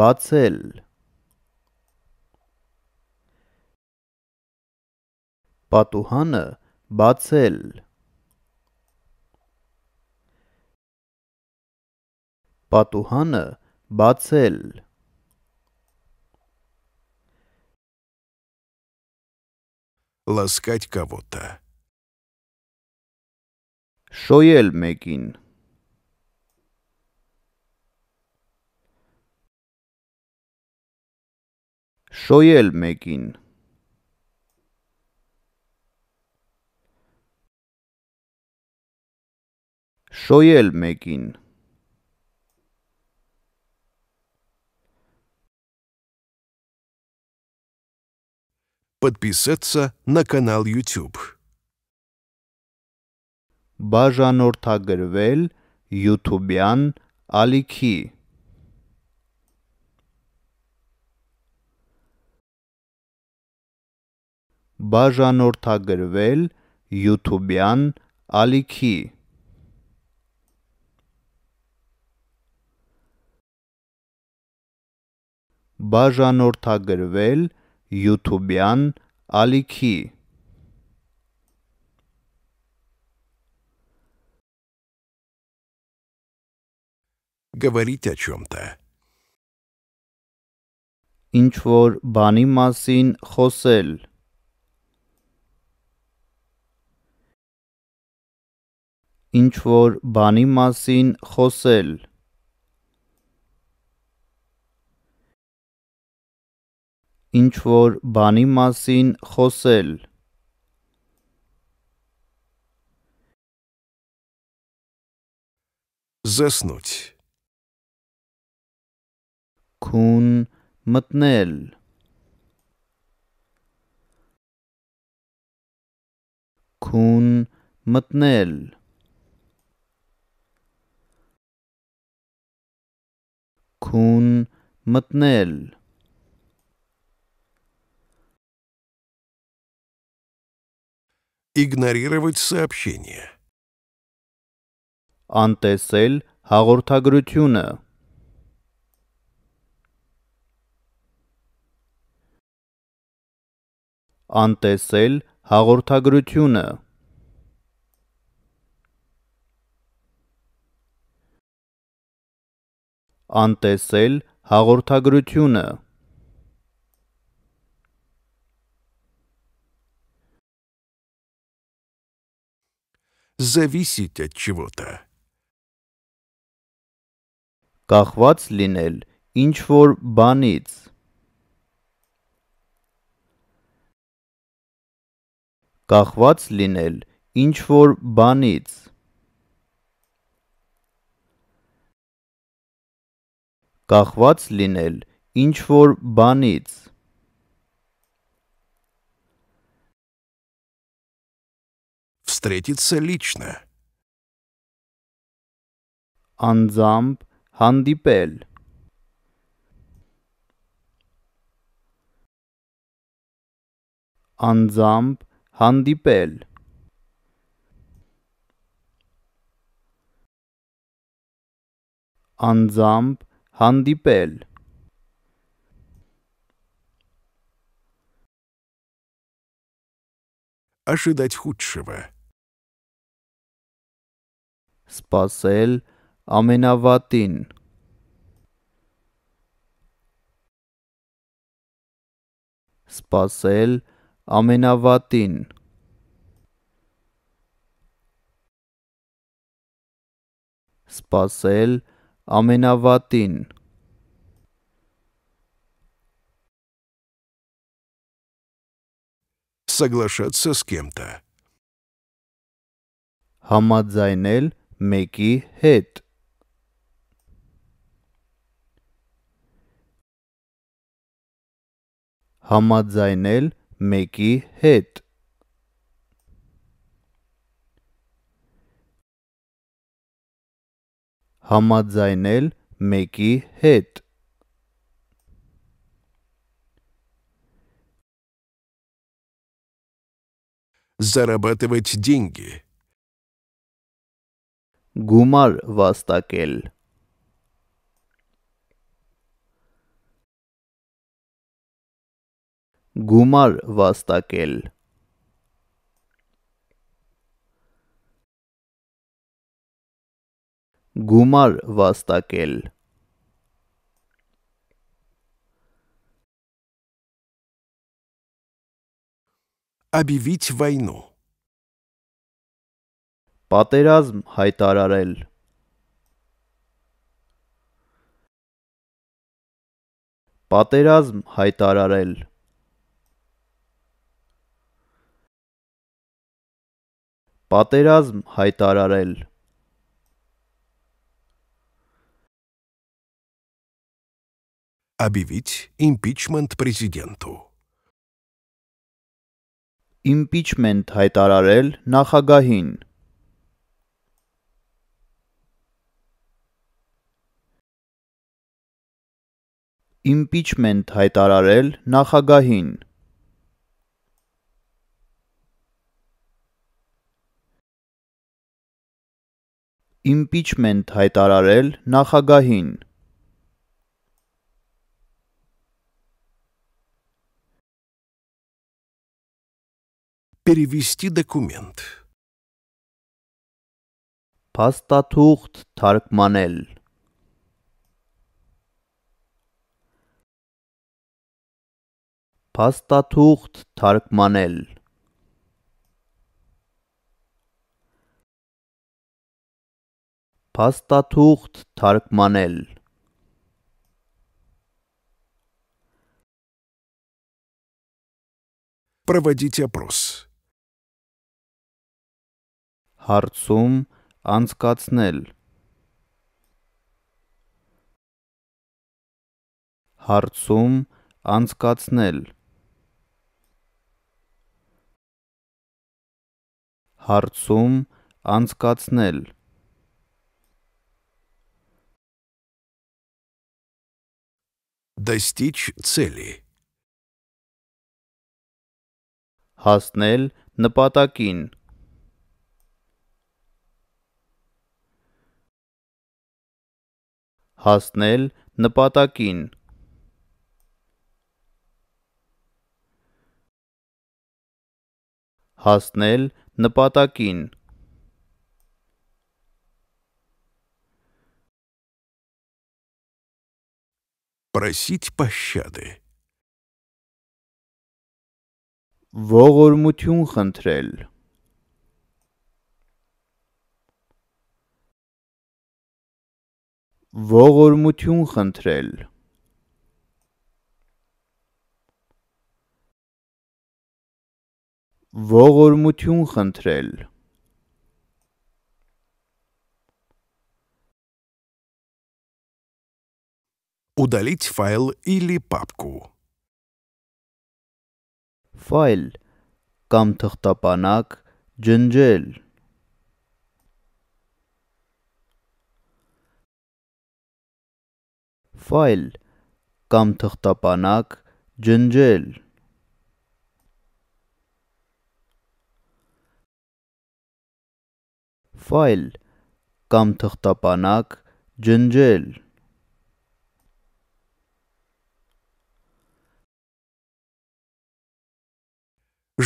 բացել։ Պատուհանը բացել։ Պատուհանը բացել։ Ласкать кого-то. Շոյել մեկին շոյել մեկին շոյել մեկին подписаться на канал YouTube. Բաժանորդագրվել YouTube-յան ալիքի բաժանորդագրվել YouTube-յան ալիքի։ բաժանորդագրվել YouTube-յան ալիքի։ Говорить о чем-то. Ինչ որ բանի մասին խոսել։ ինչ որ բանի մասին խոսել ինչ որ բանի մասին խոսել заснуть кун մտնել кун մտնել քուն մտնել Игнорировать сообщение. Անտեսել հաղորդագրությունը Անտեսել հաղորդագրությունը անտեսել հաղորդագրությունը։ Зависеть от чего-то. Կախված լինել ինչ որ բանից։ Կախված լինել ինչ որ բանից։ կախված լինել ինչ որ բանից встретиться лично անձամբ հանդիպել անձամբ հանդիպել անձամբ հանդիպել ожидать худшего սпасել ամենավատին սпасել ամենավատին սпасել ամենավատին соглашаться с кем-то համաձայնել մեկի հետ համաձայնել մեկի հետ համաձայնել մեկի հետ зарабатывать деньги. Гумар вастакель. Гумар вастакель. գումար վաստակել Объявить войну. Պատերազմ հայտարարել Պատերազմ հայտարարել Պատերազմ հայտարարել объявить импичмент президенту։ Իմպիչմենտ հայտարարել նախագահին։ Իմպիչմենտ հայտարարել նախագահին։ Իմպիչմենտ հայտարարել նախագահին։ перевести документ. Փաստաթուղթ թարգմանել Փաստաթուղթ թարգմանել Փաստաթուղթ թարգմանել Проводить опрос. հարցում անցկացնել։ Հարցում անցկացնել։ Հարցում անցկացնել։ Достичь цели. Հասնել նպատակին։ հասնել նպատակին։ հասնել նպատակին։ Просить пощады. Ողորմություն խնդրել։ ողորմություն խնդրել։ ողորմություն խնդրել։ Удалить файл или папку. Ֆայլ կամ թղթապանակ ջնջել ֆայլ կամ թղթապանակ ջնջել ֆայլ կամ թղթապանակ ջնջել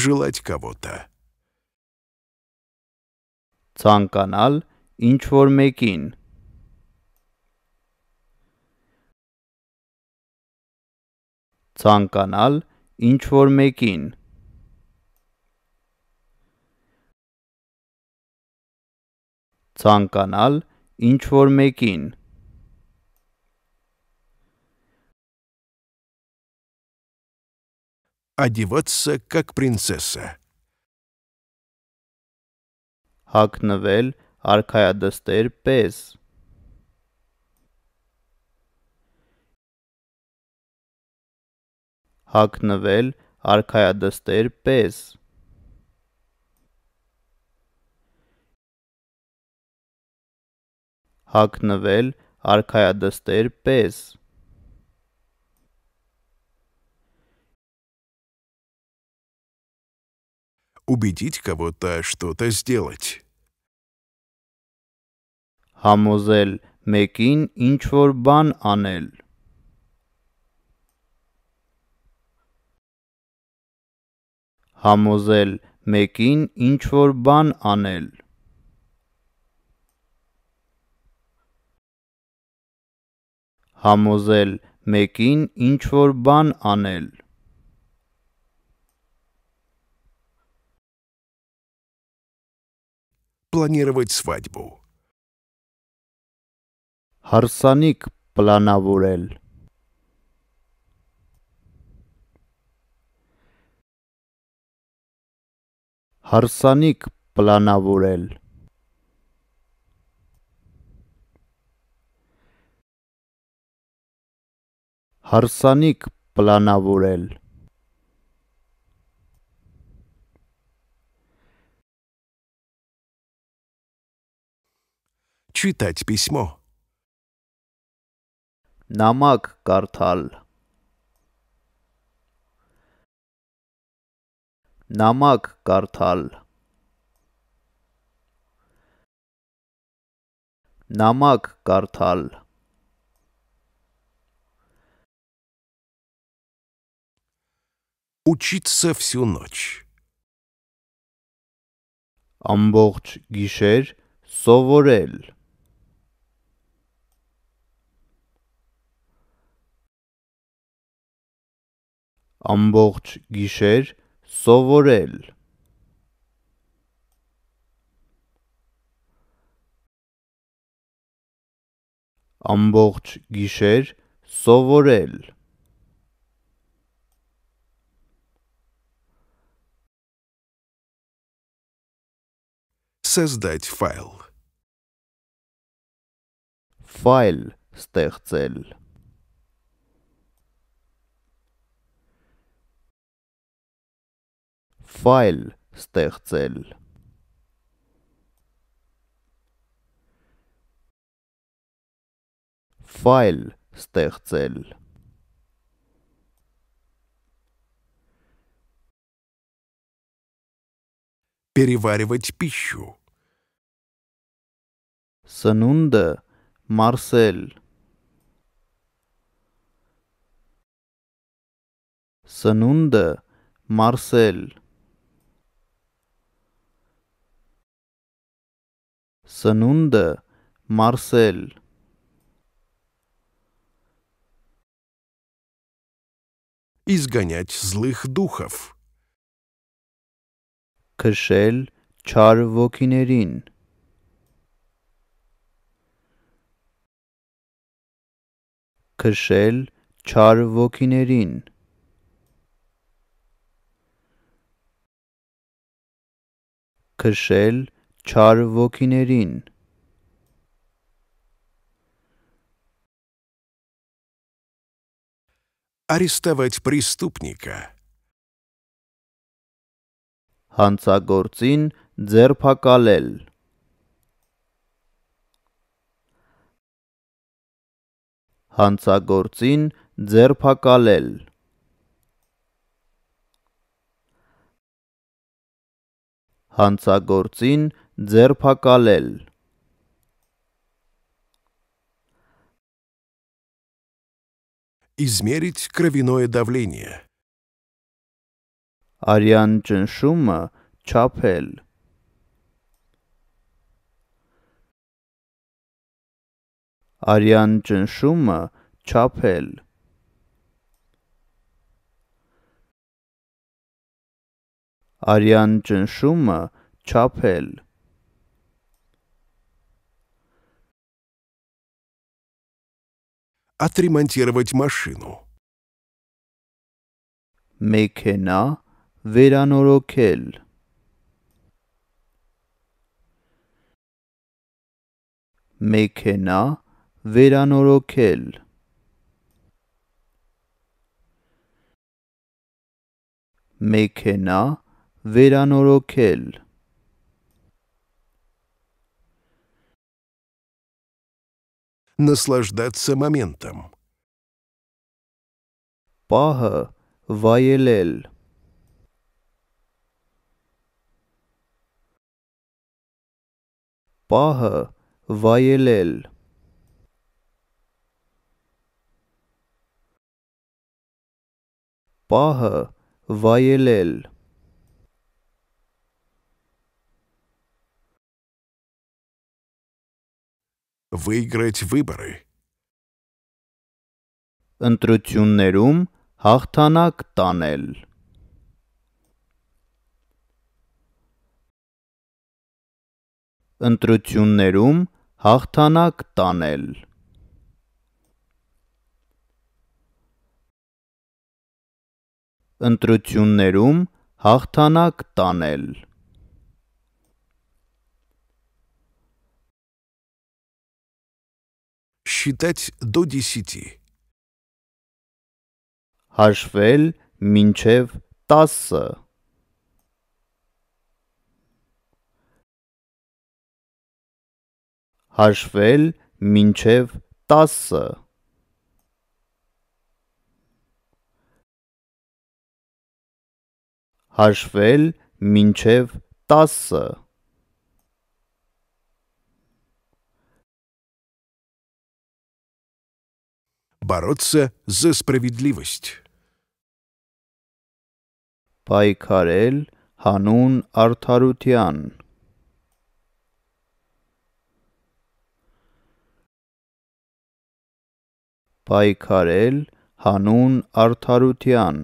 желать кого-то ցանկանալ ինչ որ մեկին ցանկանալ ինչ որ մեկին ցանկանալ ինչ որ մեկին одеваться как принцесса հակնվել արքայադստեր պես հագնվել արքայադստեր պես։ Հագնվել արքայադստեր պես։ Убедить кого-то что-то сделать. Համոզել մեկին ինչ որ բան անել։ համոզել մեկին ինչ որ բան անել։ Համոզել մեկին ինչ որ բան անել։ Планировать свадьбу. Հարսանիք պլանավորել հարսանիք պլանավորել հարսանիք պլանավորել читать письмо намак картал նամակ կարդալ նամակ կարդալ Учиться всю ночь ամբողջ գիշեր սովորել ամբողջ գիշեր սովորել ամբողջ գիշեր սովորել создать файл файл ստեղծել Файл стехцель. Файл стехцель. Переваривать пищу. Санунда Марсель. Санунда Марсель. Санунда Марсель Изгонять злых духов Кашель Чарвокинерин Кашель Чарвокинерин Кашель չար ոգիներին։ Арестовать преступника. Հանցագործին ձերբակալել։ Հանցագործին ձերբակալել։ Հանցագործին ձերբակալել ձերբակալել Измерить кровяное давление. Արյան ճնշումը չափել Արյան ճնշումը չափել Արյան ճնշումը չափել отремонтировать машину. Մեքենա վերանորոգել Մեքենա վերանորոգել Մեքենա վերանորոգել наслаждаться моментом. Паха ваелель. Паха ваелель. Паха ваелель. выиграть выборы. Ընտրություններում հաղթանակ տանել Ընտրություններում հաղթանակ տանել Ընտրություններում հաղթանակ տանել Считать до десяти. Հաշվել մինչև 10 Հաշվել մինչև 10 Հաշվել մինչև 10 бороться за справедливость. Պայքարել հանուն արդարության Պայքարել հանուն արդարության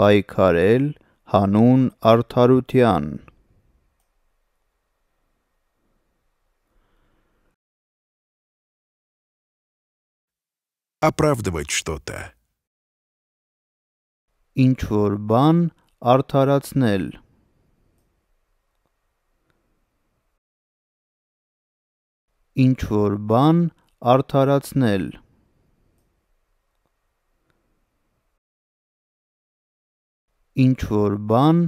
Պայքարել հանուն արդարության оправдывать что-то. Ինչ որ բան արդարացնել Ինչ որ բան արդարացնել Ինչ որ բան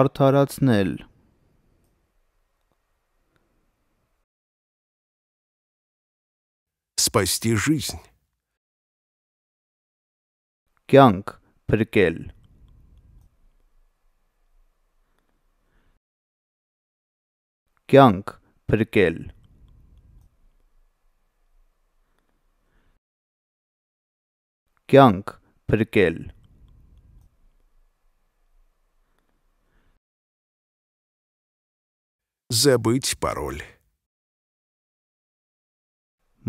արդարացնել Спасти жизнь Կյանք, փրկել։ Կյանք, փրկել։ Կյանք, փրկել։ Забыть пароль.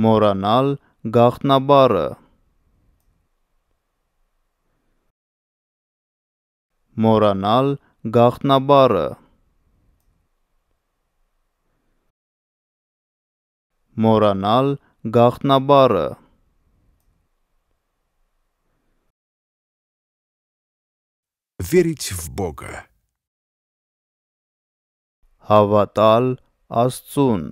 Моранал гахнабара. մոռանալ գաղտնաբառը մոռանալ գաղտնաբառը верить в Бога. Հավատալ Աստծուն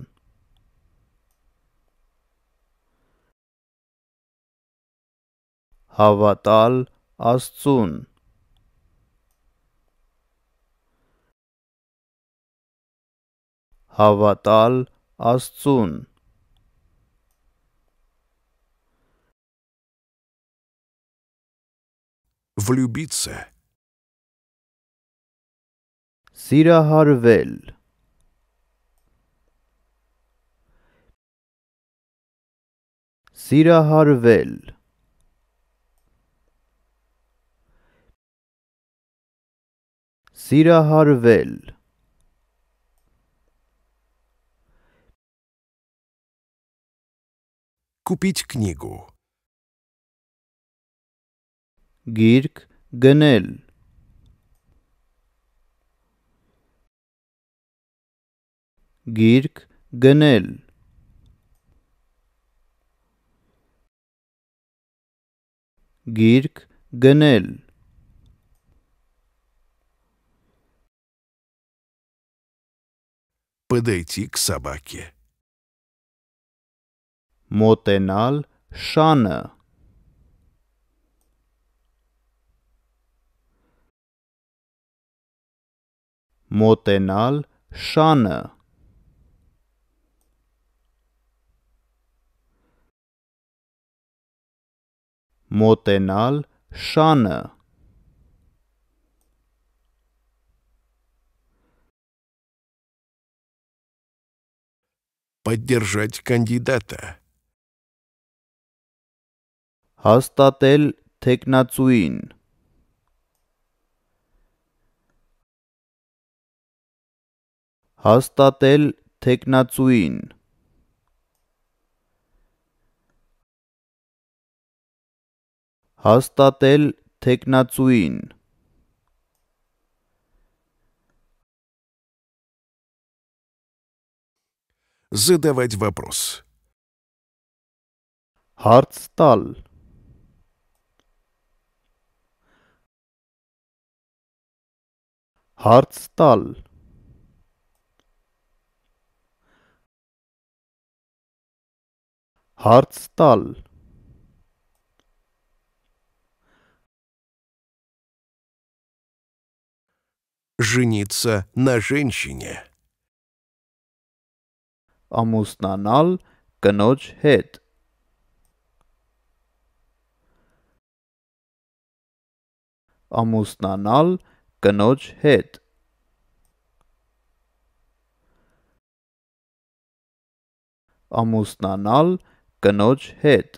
Հավատալ Աստծուն հավատալ Աստծուն։ Влюбиться. Սիրահարվել։ Սիրահարվել։ Սիրահարվել։ Սիրահարվել купить книгу. Гирк գնել Гирк գնել Гирк գնել Подойти к собаке մոտենալ շանը։ Մոտենալ շանը։ Մոտենալ շանը։ Поддержать кандидата. հաստատել թեկնածուին հաստատել թեկնածուին հաստատել թեկնածուին задавать вопрос հարց տալ Hartsdal Hartsdal Жениться на женщине. Амуснанал каноч хет. Амуснанал կնոջ հետ ամուսնանալ կնոջ հետ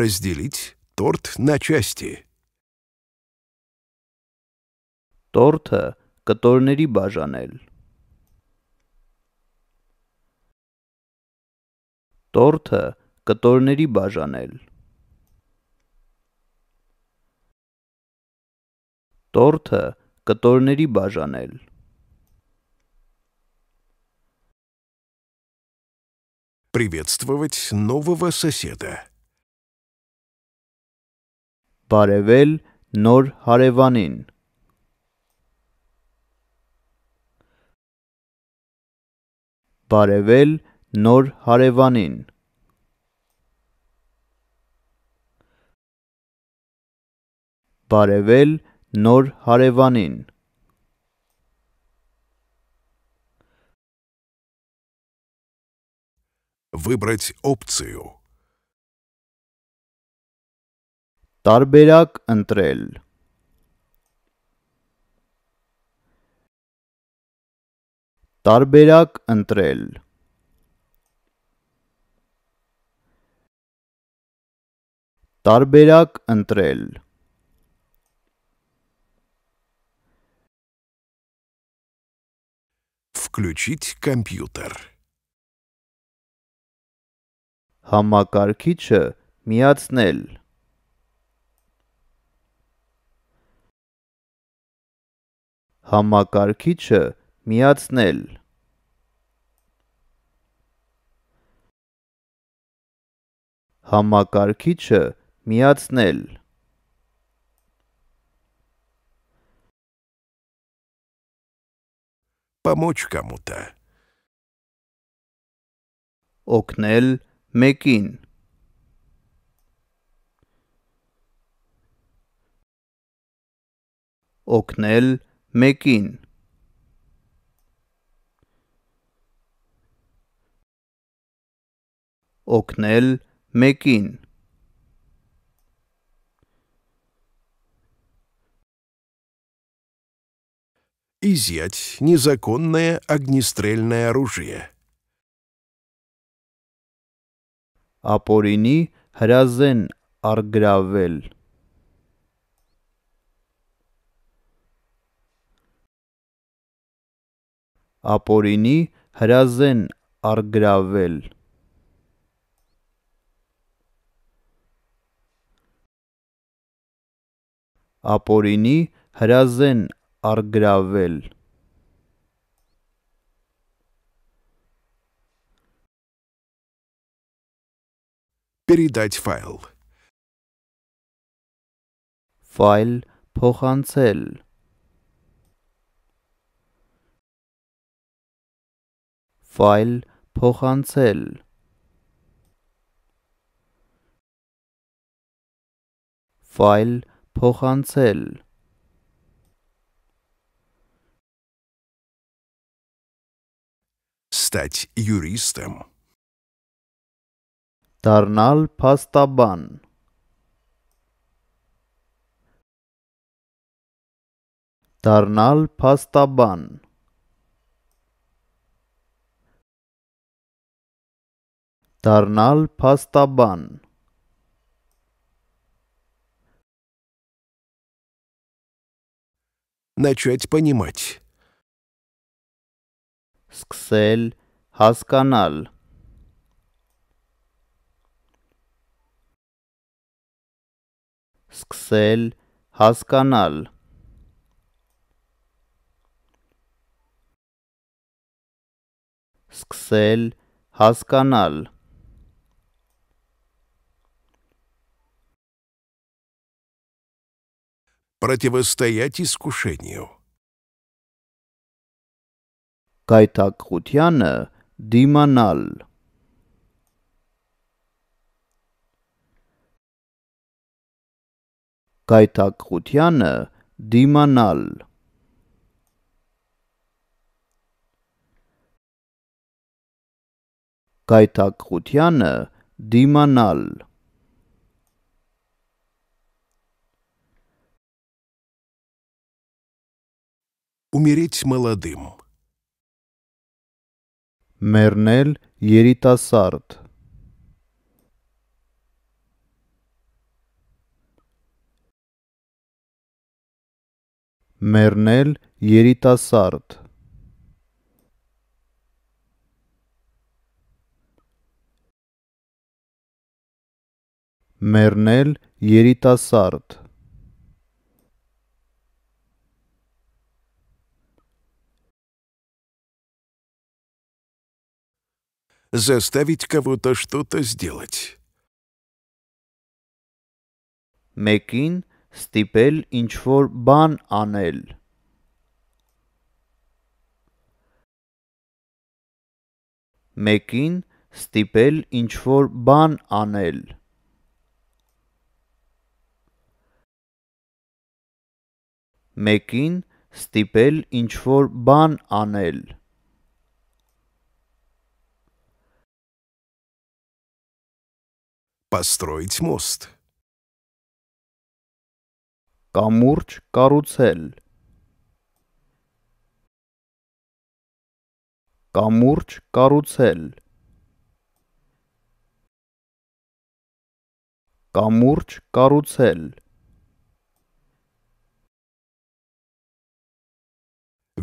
разделить торт на части տորթը կտորների բաժանել տորթը կտորների բաժանել։ Տորթը կտորների բաժանել։ Приветствовать нового соседа. Բարևել նոր հարևանին։ Բարևել նոր հարևանին։ բարևել նոր հարևանին Выбрать опцию Տարբերակ ընտրել Տարբերակ ընտրել Տարբերակ ընտրել Включить компьютер. Համակարգիչը միացնել Համակարգիչը միացնել Համակարգիչը միացնել помочь кому-то. Օգնել մեկին Օգնել մեկին Օգնել մեկին изъять незаконное огнестрельное оружие. Ապորինի հրազեն արգրավել Ապորինի հրազեն արգրավել Ապորինի հրազեն առգրավել Передать файл. Файл փոխանցել Ֆայլ փոխանցել Ֆայլ փոխանցել стать юристом. Դառնալ փաստաբան Դառնալ փաստաբան Դառնալ փաստաբան Начать понимать սկսել հասկանալ։ Սկսել հասկանալ։ Սկսել հասկանալ։ Противостоять искушению գայթակղությանը դիմանալ։ Գայթակղությանը դիմանալ։ Գայթակղությանը դիմանալ։ Умереть молодым. Մեռնել երիտասարդ Մեռնել երիտասարդ Մեռնել երիտասարդ заставить кого-то что-то сделать. Մեկին ստիպել ինչ-որ բան անել։ Մեկին ստիպել ինչ-որ բան անել։ Մեկին ստիպել ինչ-որ բան անել։ построить мост. Կամուրջ կառուցել Կամուրջ կառուցել Կամուրջ կառուցել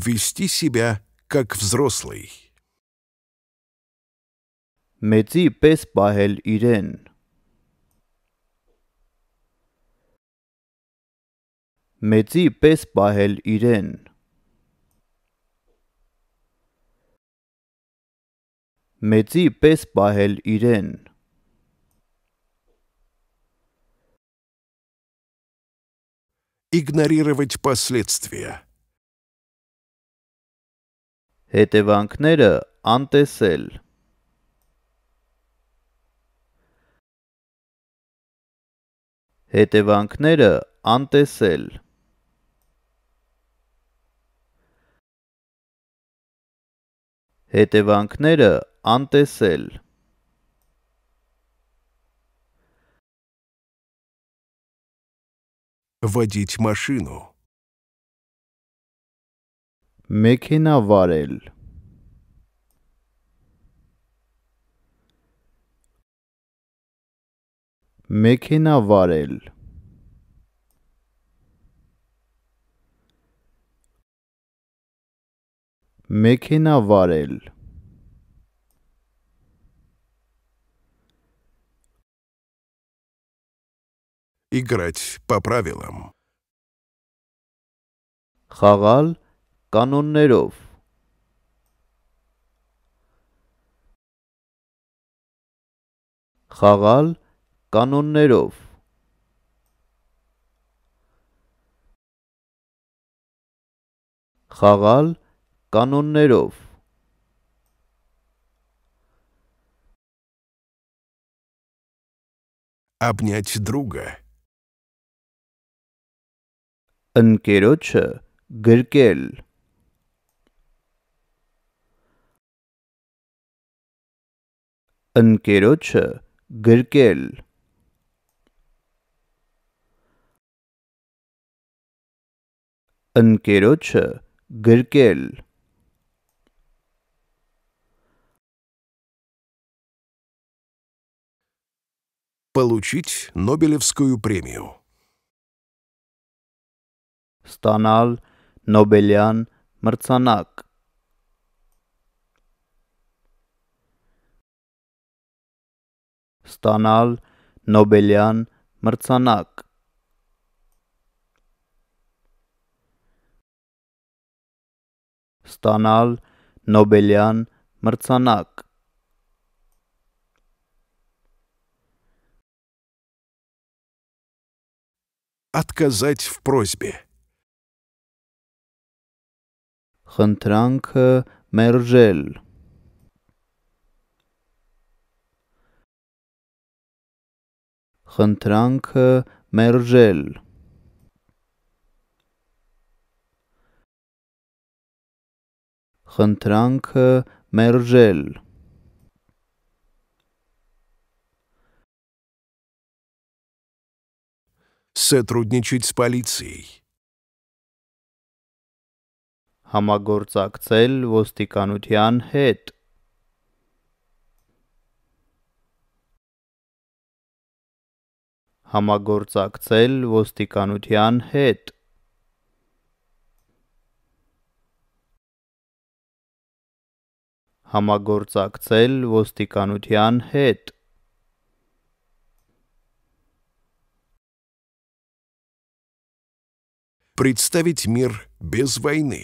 Вести себя как взрослый Մեծի պես պահել իրեն մեծի պես պահել իրեն։ Մեծի պես պահել իրեն։ Игнорировать последствия. Հետևանքները անտեսել։ Հետևանքները անտեսել։ հետևանքները անտեսել Водить машину. Մեքենա վարել Մեքենա վարել մեքենա վարել Играть по правилам Խաղալ կանոններով Խաղալ կանոններով Խաղալ կանոններով կանոններով Обнять друга Ընկերոջը գրկել Ընկերոջը գրկել Ընկերոջը գրկել получить Нобелевскую премию. Ստանալ Նոբելյան մրցանակ Ստանալ Նոբելյան մրցանակ Ստանալ Նոբելյան մրցանակ отказать в просьбе. Խնդրանքը մերժել Խնդրանքը մերժել Խնդրանքը մերժել сотрудничать с полицией. Համագործակցել ոստիկանության հետ։ Համագործակցել ոստիկանության հետ։ Համագործակցել ոստիկանության հետ։ представить мир без войны.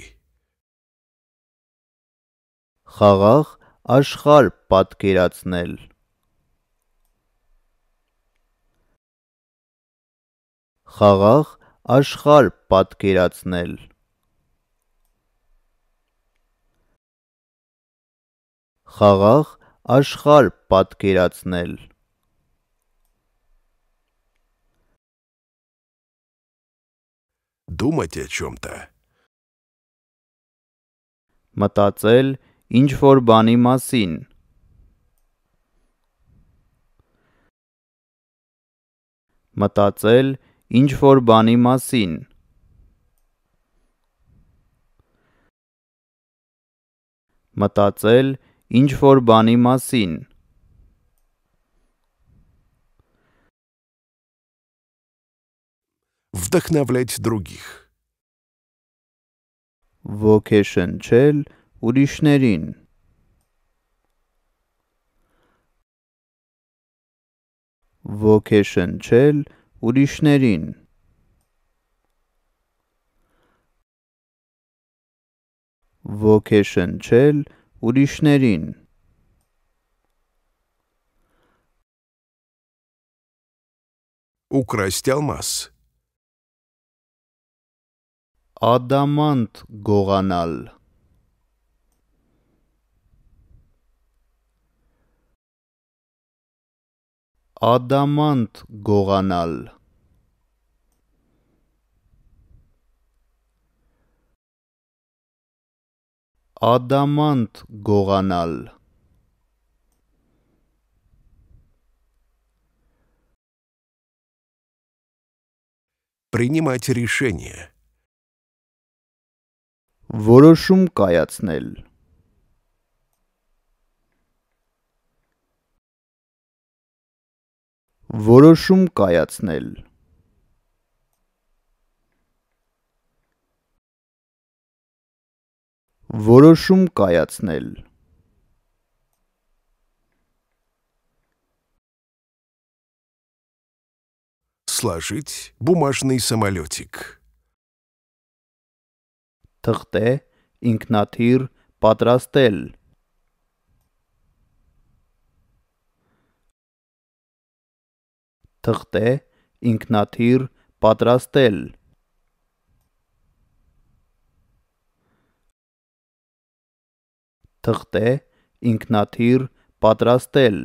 Խաղաղ աշխարհ պատկերացնել Խաղաղ աշխարհ պատկերացնել Խաղաղ աշխարհ պատկերացնել думать о чем-то. Մտածել ինչ որ բանի մասին։ Մտածել ինչ որ բանի մասին։ Մտածել ինչ որ բանի մասին։ вдохновлять других. Ոգեշնչել ուրիշներին Ոգեշնչել ուրիշներին Ոգեշնչել ուրիշներին Украсть алмаз ադամանդ գողանալ ադամանդ գողանալ ադամանդ գողանալ Принимать решение – որոշում կայացնել որոշում կայացնել որոշում կայացնել сложить бумажный самолетик թղթե, ինքնաթիռ պատրաստել։ Թղթե, ինքնաթիռ պատրաստել։ Թղթե, ինքնաթիռ պատրաստել։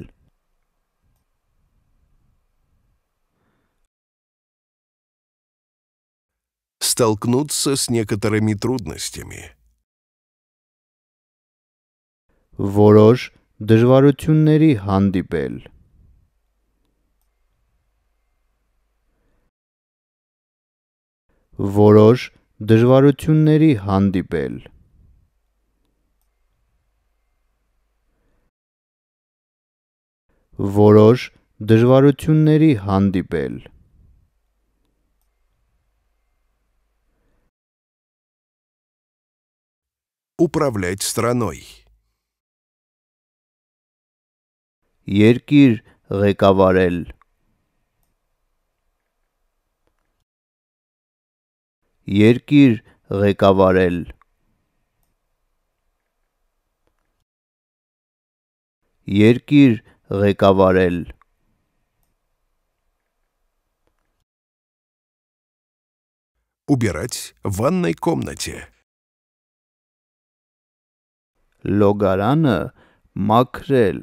столкнуться с некоторыми трудностями. Որոշ դժվարությունների հանդիպել Որոշ դժվարությունների հանդիպել Որոշ դժվարությունների հանդիպել управлять страной. Երկիր ղեկավարել Երկիր ղեկավարել Երկիր ղեկավարել Убирать в ванной комнате. լոգարանը մաքրել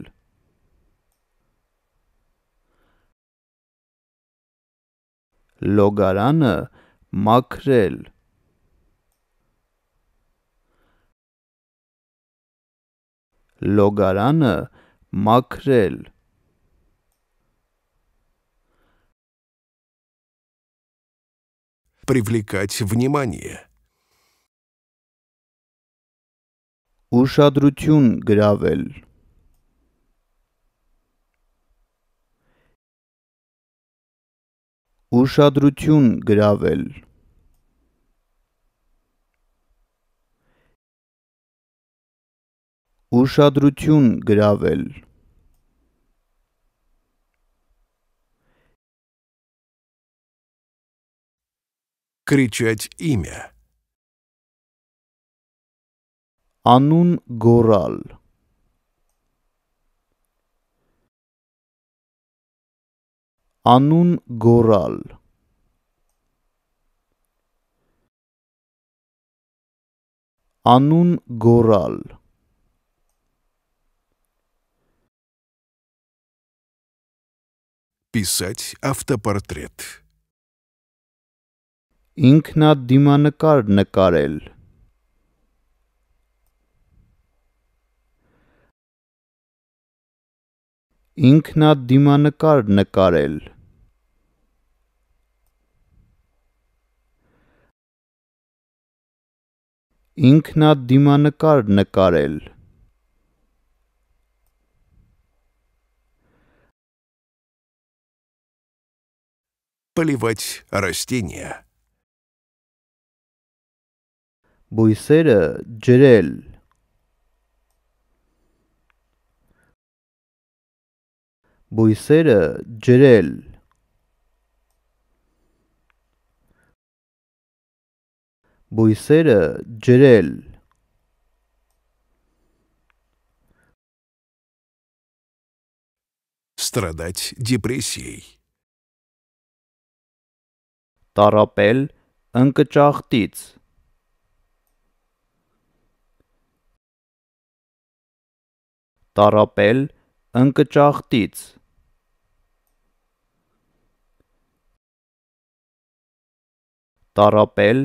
լոգարանը մաքրել լոգարանը մաքրել привлекать внимание ուշադրություն գրավել ուշադրություն գրավել ուշադրություն գրավել кричать имя Անուն գորալ Անուն գորալ Անուն գորալ Писать автопортрет Ինքնադիմանկար նկարել Ինքնադիմանկար նկարել Ինքնադիմանկար նկարել Поливать растения Բույսերը ջրել բույսերը ջրել բույսերը ջրել страдать депрессией տարապել ընկճախտից տարապել ընկճախտից տարապել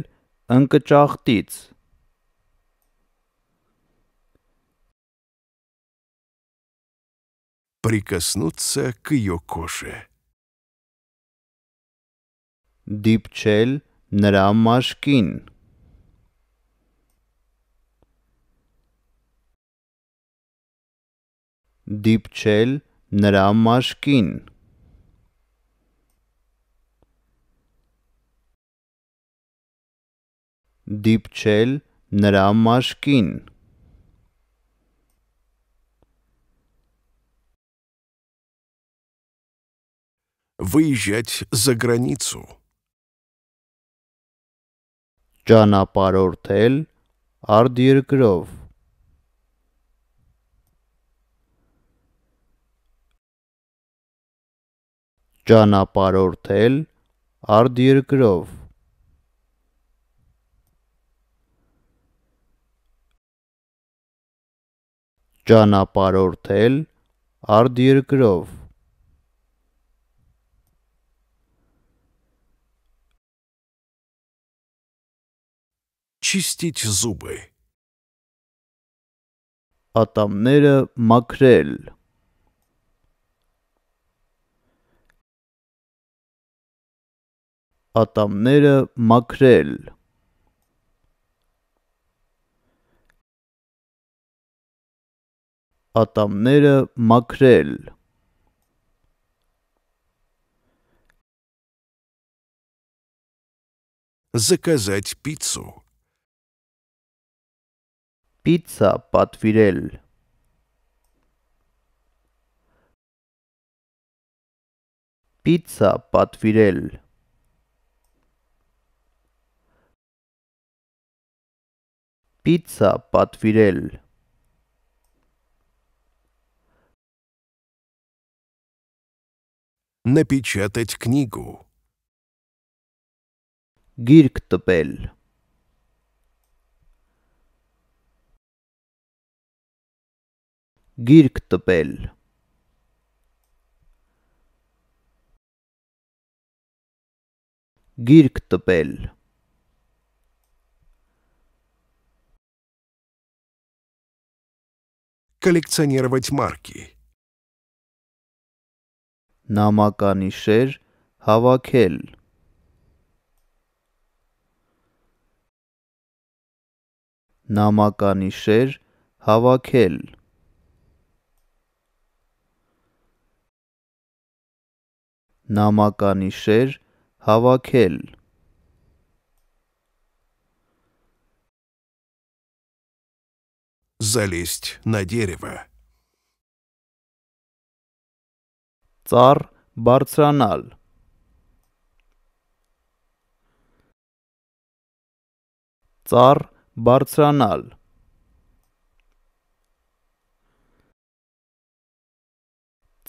ընկճախտից Прикоснуться к ее коше. Դիպչել նրա մաշկին Դիպչել նրա մաշկին դիպչել նրա մաշկին։ Выезжать за границу. Ճանապարհորդել արտերկրով։ Ճանապարհորդել արտերկրով։ ճանապարհորդել արտերկրով։ Чистить зубы. Ատամները մաքրել։ Ատամները մաքրել։ Ատամները մաքրել։ Заказать пиццу. Пицца подвирель. Пицца подвирель. Пицца подвирель. напечатать книгу. Гирктопель Гирктопель Гирктопель. Коллекционировать марки. նամականիշեր հավաքել նամականիշեր հավաքել նամականիշեր հավաքել залезть на дерево Ծառ բարձրանալ Ծառ բարձրանալ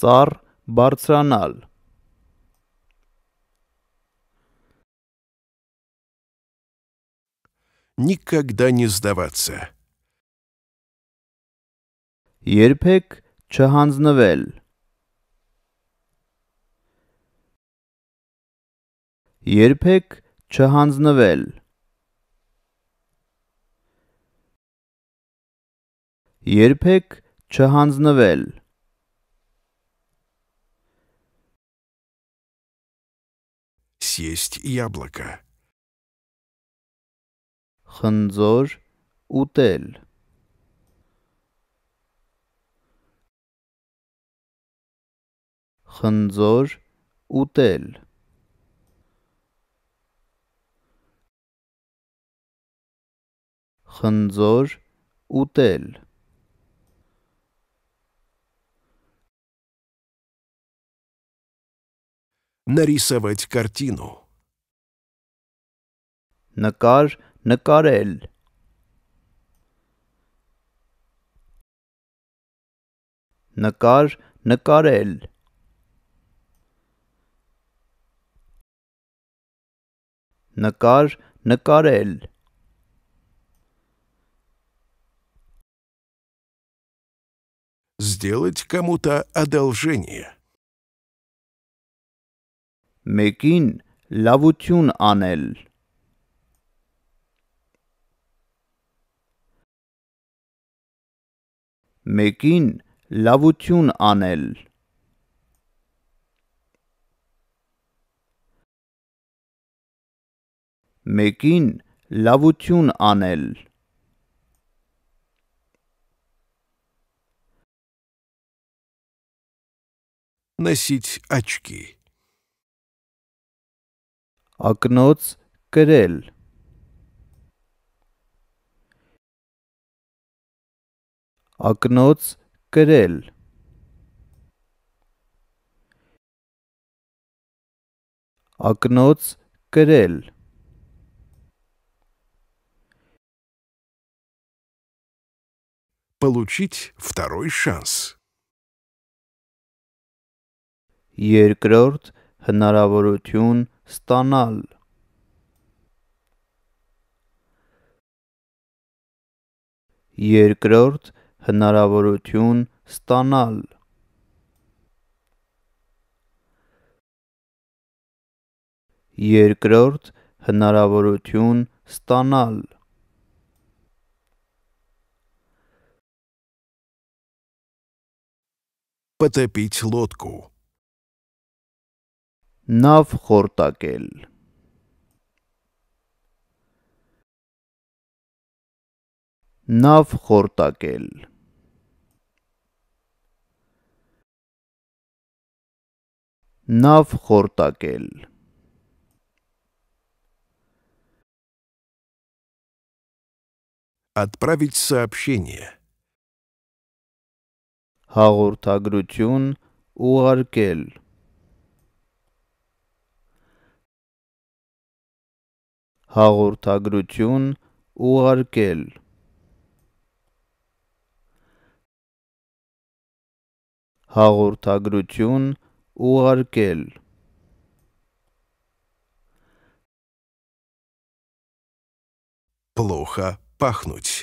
Ծառ բարձրանալ Никогда не сдаваться. Երբեք չհանձնվել երբեք չհանձնվել երբեք չհանձնվել съесть яблоко խնձոր ուտել խնձոր ուտել խնձոր ուտել нарисовать картину նկար նկարել նկար նկարել նկար նկարել сделать кому-то одолжение. Мекин лавутюн анел. Մեկին լավություն անել Մեկին լավություն անել носить очки. Окноц крель. Окноц крель. Окноц крель. Получить второй шанс. երկրորդ հնարավորություն ստանալ։ Երկրորդ հնարավորություն ստանալ։ Երկրորդ հնարավորություն ստանալ։ Потопить лодку. Նավ խորտակել Նավ խորտակել Նավ խորտակել Отправить сообщение. Հաղորդագրություն ուղարկել հաղորդագրություն ուղարկել հաղորդագրություն ուղարկել плохо пахнуть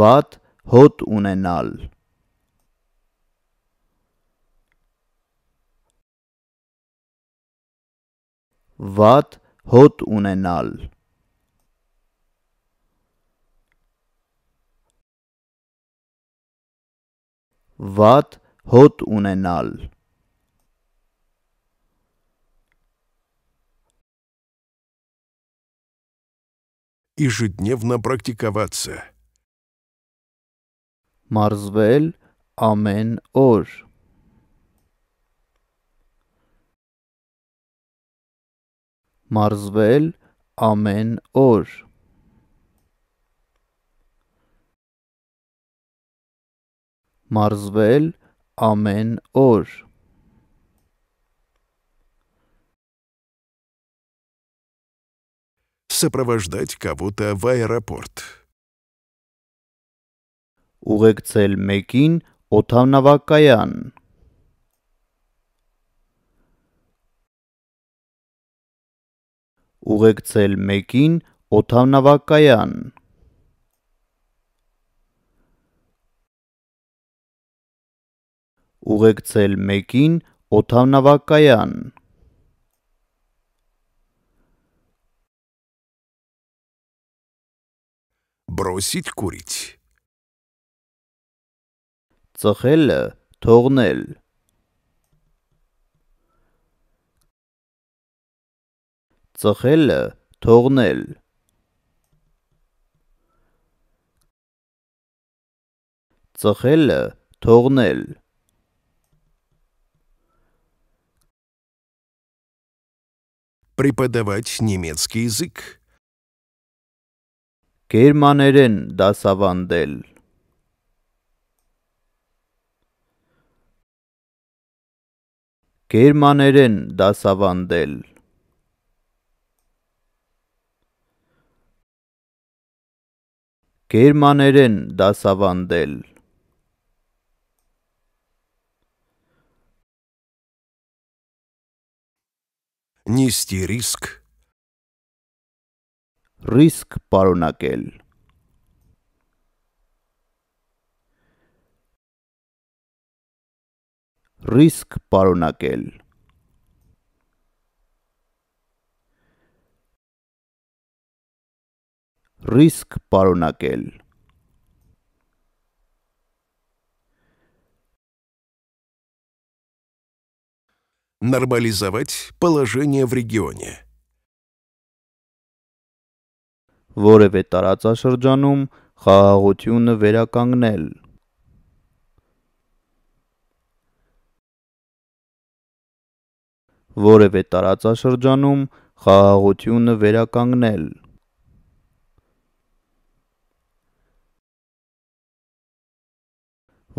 ват հոտ ունենալ վատ հոտ ունենալ վատ հոտ ունենալ ежедневно практиковаться մարզվել ամեն օր մարզվել ամեն օր։ մարզվել ամեն օր։ Сопровождать кого-то в аэропорт. Ուղեկցել մեկին օթանավակայան։ ուղեկցել մեկին օթանավակայան։ ուղեկցել մեկին օթանավակայան։ Бросить курить. Цхелле թողնել ծխելը թողնել։ ծխելը թողնել։ Преподавать немецкий язык. Գերմաներեն դասավանդել։ Գերմաներեն դասավանդել։ գերմաներեն դասավանդել Нести риск Ռիսկ պարունակել Ռիսկ պարունակել ռիսկ պարունակել։ Нормализовать положение в регионе. Որևէ տարածաշրջանում խաղաղությունը վերականգնել։ Որևէ տարածաշրջանում խաղաղությունը վերականգնել։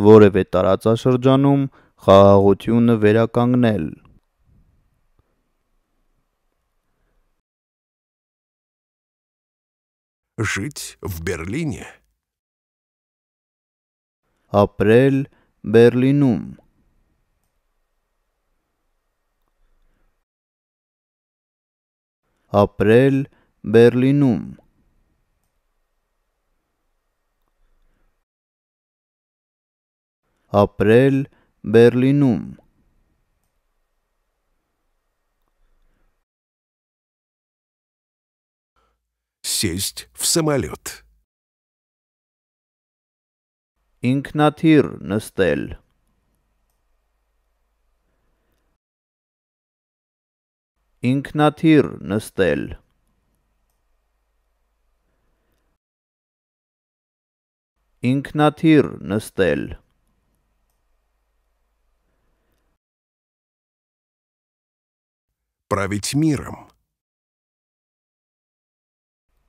որևէ տարածաշրջանում խաղաղությունը վերականգնել։ Жить в Берлине. Ապրել Բերլինում։ Ապրել Բերլինում։ ապրել Բեռլինում։ Сесть в самолет. Ինքնաթիռ նստել։ Ինքնաթիռ նստել։ Ինքնաթիռ նստել։ править миром.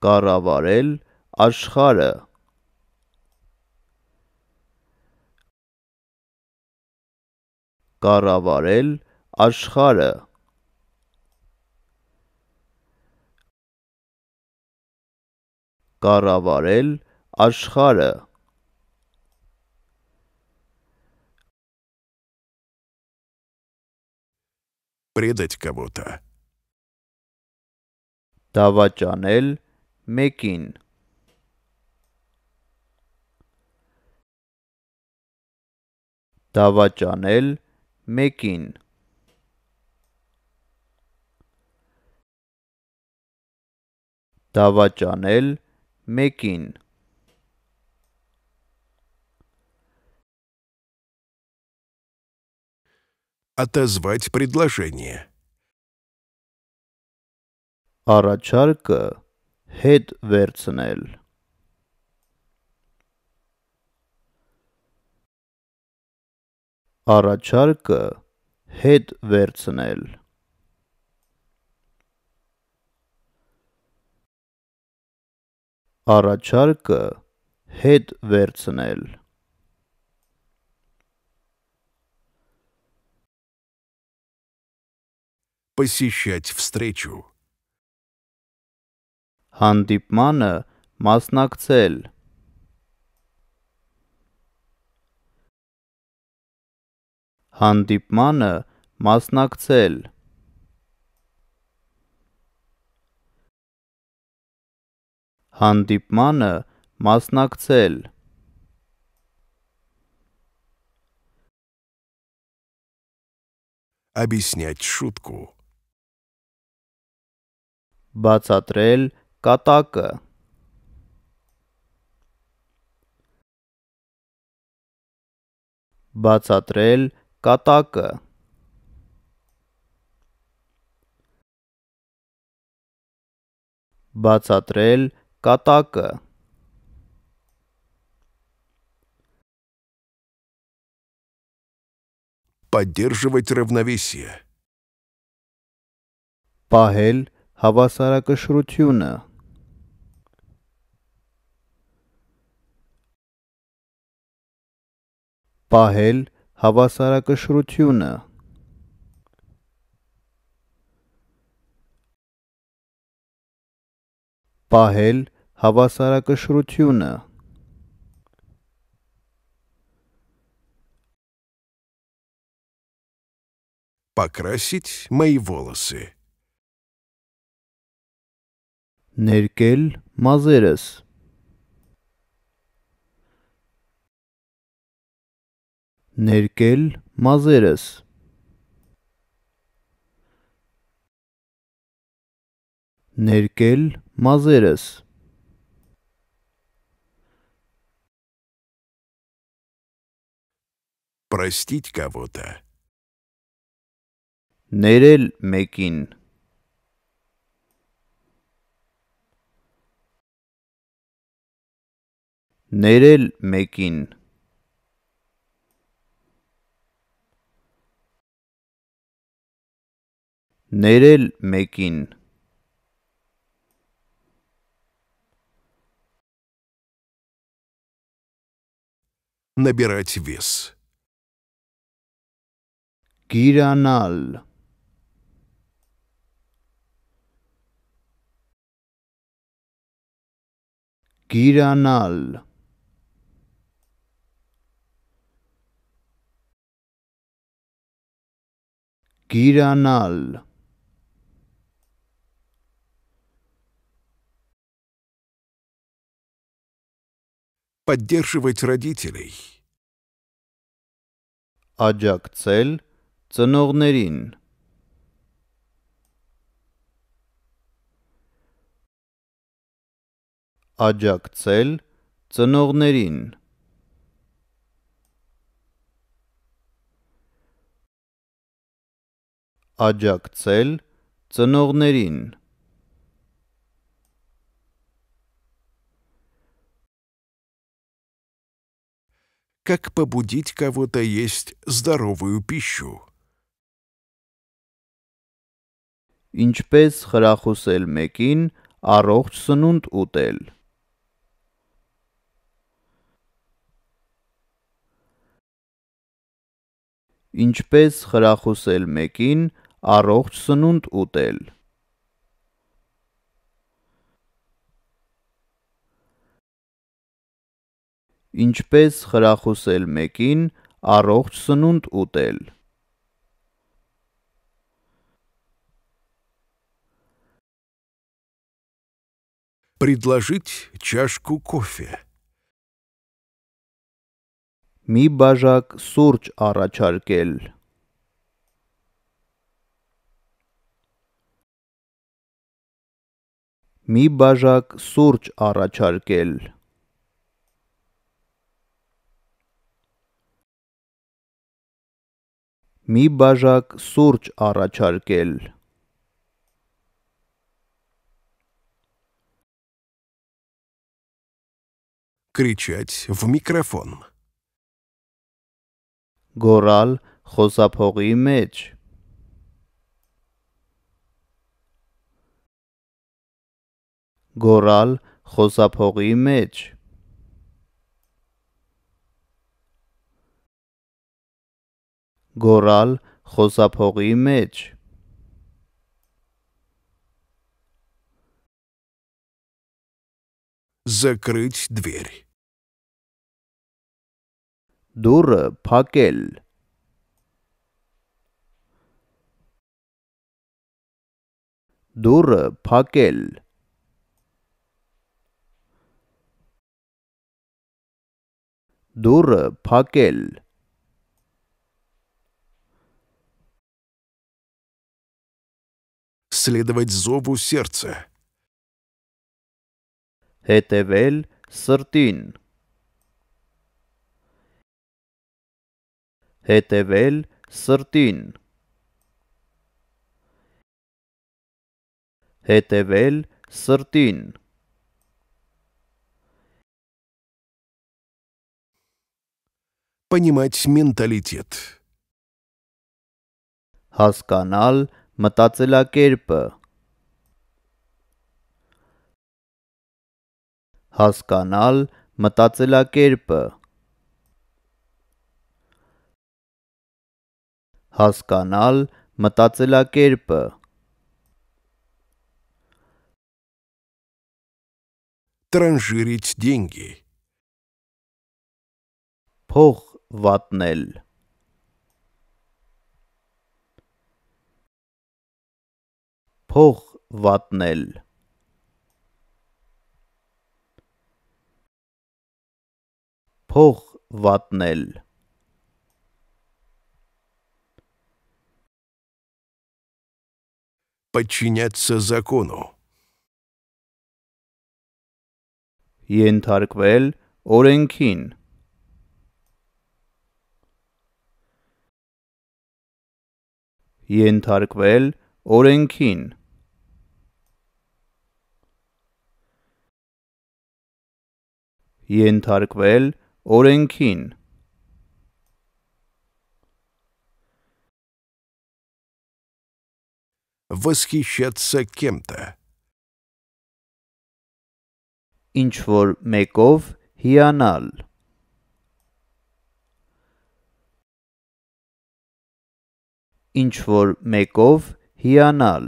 Կառավարել աշխարը Կառավարել աշխարը Կառավարել աշխարը предать кого-то. Դավաճանել մեկին Դավաճանել մեկին Դավաճանել մեկին отозвать предложение. Առաջարկը հետ վերցնել Առաջարկը հետ վերցնել Առաջարկը հետ վերցնել посещать встречу. Հանդիպմանը մասնակցել Հանդիպմանը մասնակցել Հանդիպմանը մասնակցել Объяснять шутку Բացատրել կատակը Բացատրել կատակը Բացատրել կատակը Поддерживать равновесие Պահել հավասարակշռությունը պահել հավասարակշռությունը պահել հավասարակշռությունը покрасить мои волосы ներկել մազերս ներկել մազերս ներկել մազերս простить кого-то ներել մեկին Ներել մեկին Ներել մեկին Набирать вес. Киранал. Киранал. Kiranal Поддерживать родителей. Աջակցել ծնողներին Աջակցել ծնողներին աջակցել ծնողներին։ Как побудить кого-то есть здоровую пищу? Ինչպես խրախուսել մեկին առողջ սնունդ ուտել։ Ինչպես խրախուսել մեկին առողջ սնունդ ուտել։ Ինչպես խրախուսել մեկին առողջ սնունդ ուտել։ Предложить чашку кофе. Մի բաժակ սուրճ առաջարկել։ մի բաժակ սուրճ առաջարկել։ Մի բաժակ սուրճ առաջարկել։ Кричать в микрофон. Գորալ խոսափողի մեջ գորալ խոսափողի մեջ գորալ խոսափողի մեջ закрыть дверь դուրը փակել դուրը փակել දුර පකෙල් Следовать зову сердца. Հետևել սրտին Հետևել սրտին Հետևել սրտին понимать менталитет. Հասկանալ մտածելակերպը Հասկանալ մտածելակերպը Հասկանալ մտածելակերպը Транжирить деньги Փող վատնել փող վատնել փող վատնել подчиняться закону ենթարկվել օրենքին ենթարկվել օրենքին։ ենթարկվել օրենքին։ Восхищаться кем-то. Ինչ որ մեկով հիանալ ինչ որ մեկով հիանալ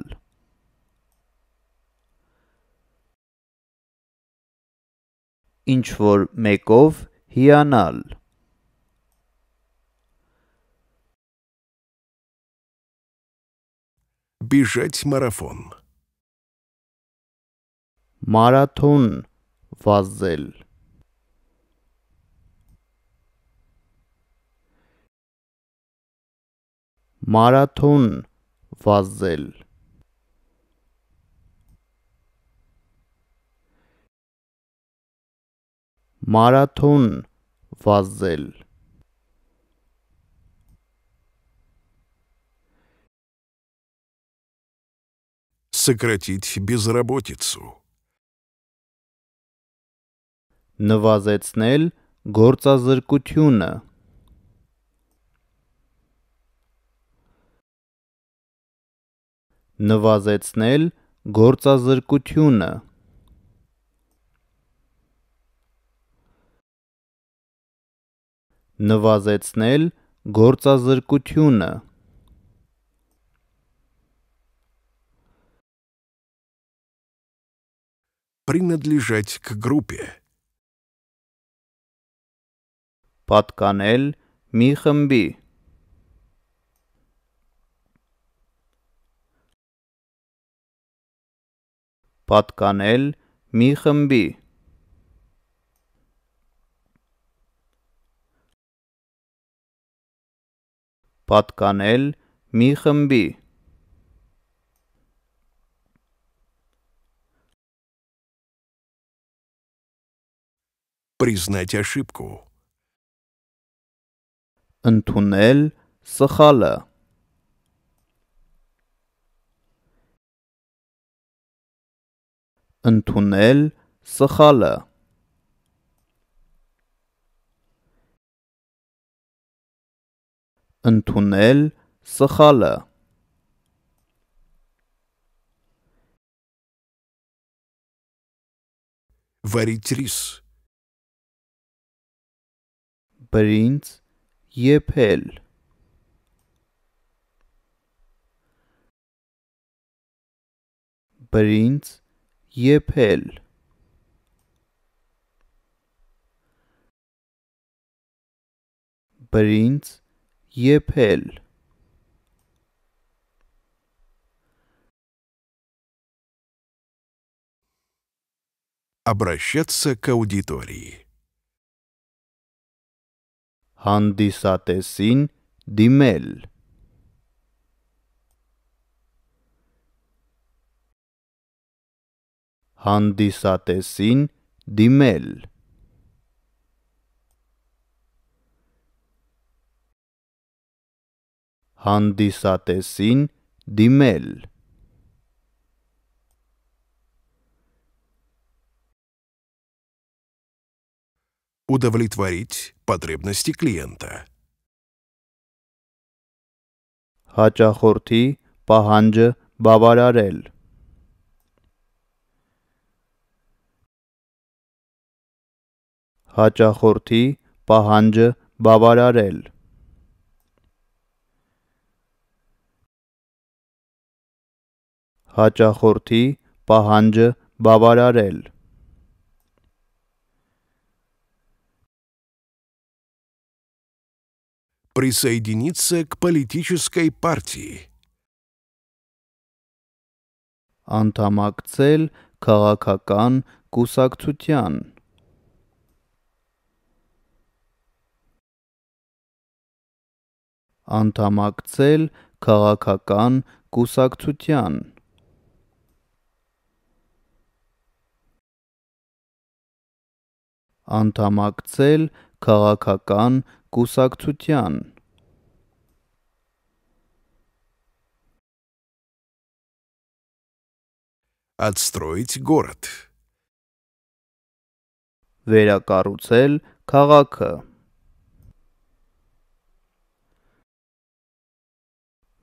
ինչ որ մեկով հիանալ бежать марафон Մարաթոն վազել մարաթոն վազել մարաթոն վազել сократить безработицу նվազեցնել գործազրկությունը նվազեցնել գործազրկությունը նվազեցնել գործազրկությունը принадлежать к группе պատկանել մի խմբի պատկանել մի խմբի։ պատկանել մի խմբի։ Признать ошибку. Антунель Сахала. ընդունել սխալը ընդունել սխալը варить рис բրինձ եփել բրինձ Եփել Բրինձ եփել Обращаться к аудитории. Հանդիսատեսին դիմել հանդիսատեսին դիմել հանդիսատեսին դիմել удовлетворить потребности клиента հաճախորդի պահանջը բավարարել հաճախորդի պահանջը բավարարել հաճախորդի պահանջը բավարարել присоединиться к политической партии անդամակցել քաղաքական կուսակցության անդամակցել քաղաքական կուսակցության անդամակցել քաղաքական կուսակցության Отстроить город. Վերակառուցել քաղաքը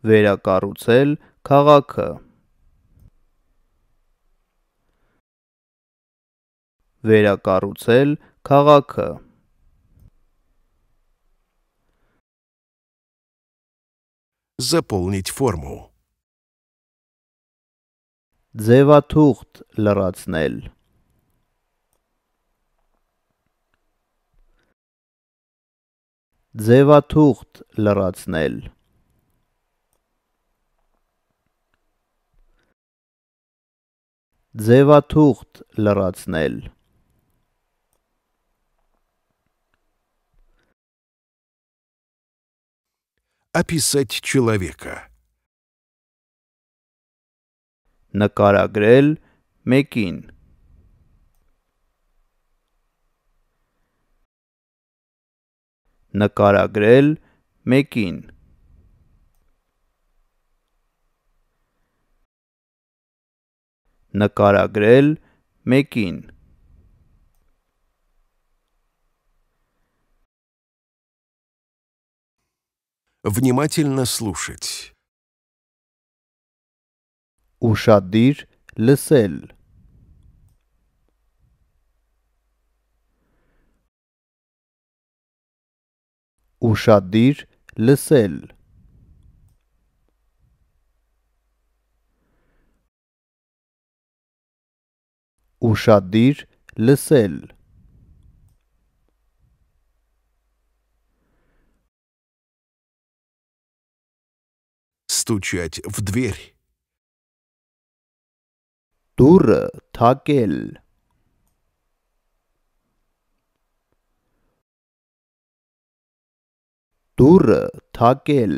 վերակառուցել քաղաքը։ վերակառուցել քաղաքը։ Заполнить форму. Ձևաթուղթ լրացնել։ Ձևաթուղթ լրացնել։ ձևաթուղթ լրացնել։ Описать человека. Նկարագրել մեկին։ Նկարագրել մեկին։ նկարագրել մեկին։ Внимательно слушать. Ушадир лысель. Ուշադիր լսել ուշադիր լսել։ Стучать в дверь. Դուրը թակել։ Դուրը թակել։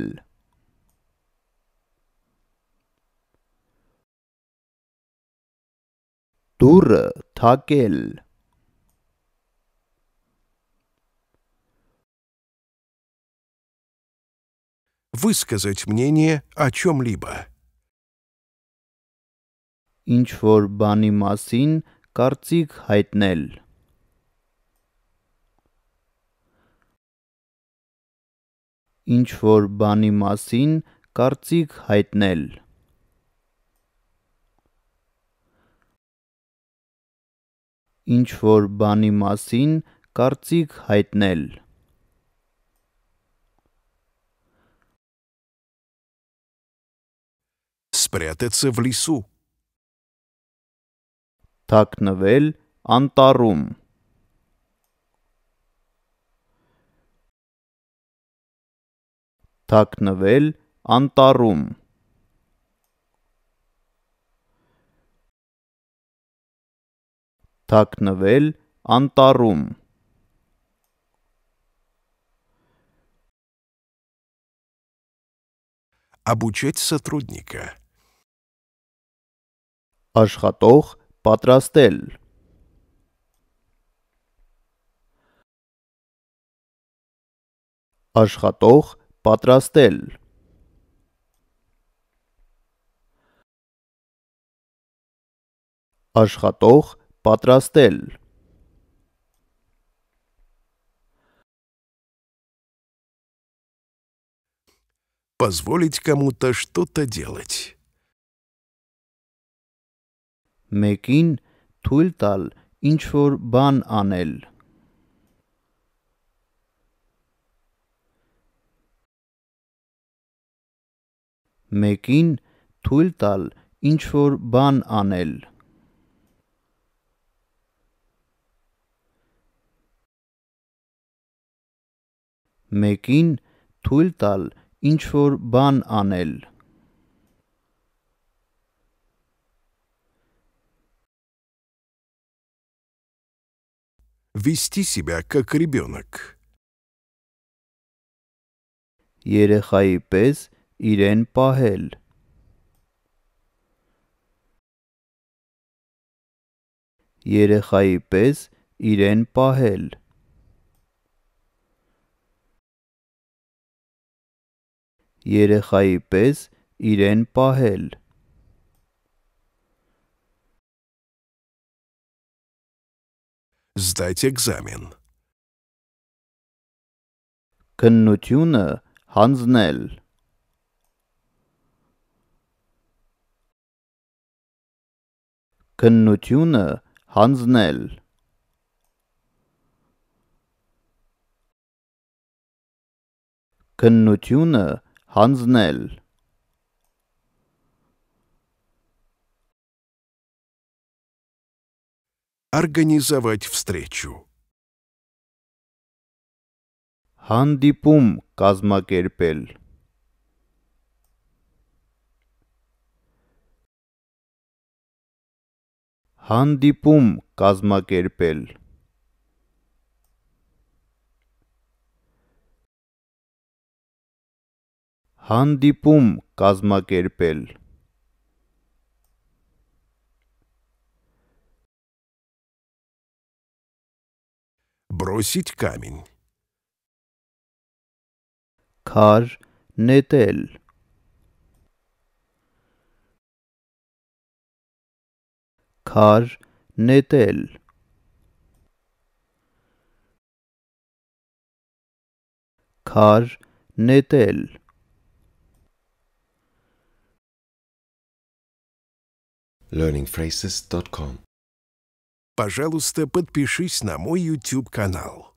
դուրը թակել высказать мнение о чем-либо. Ինչ որ բանի մասին կարծիք հայտնել։ Ինչ որ բանի մասին կարծիք հայտնել։ ինչ որ բանի մասին կարծիք հայտնել։ Спрятаться в лесу. Թաքնվել անտառում։ Թաքնվել անտառում։ թաքնվել անտառում։ Обучать сотрудника. Աշխատող պատրաստել։ Աշխատող պատրաստել։ Աշխատող պատրաստել։ Позволить кому-то что-то делать. Մեկին թույլ տալ ինչ որ բան անել։ Մեկին թույլ տալ ինչ որ բան անել։ մեկին թույլ տալ ինչ որ բան անել։ Вести себя как ребенок. Երեխայի պես իրեն պահել։ Երեխայի պես իրեն պահել։ երեխայի պես իրեն պահել։ Сдать экзамен. Քննությունը հանձնել։ Քննությունը հանձնել։ Քննությունը հանձնել հանձնել Организовать встречу Հանդիպում կազմակերպել Հանդիպում կազմակերպել հանդիպում կազմակերպել бросить камень քար նետել քար նետել քար նետել learningphrases.com. Пожалуйста, подпишись на мой YouTube-канал.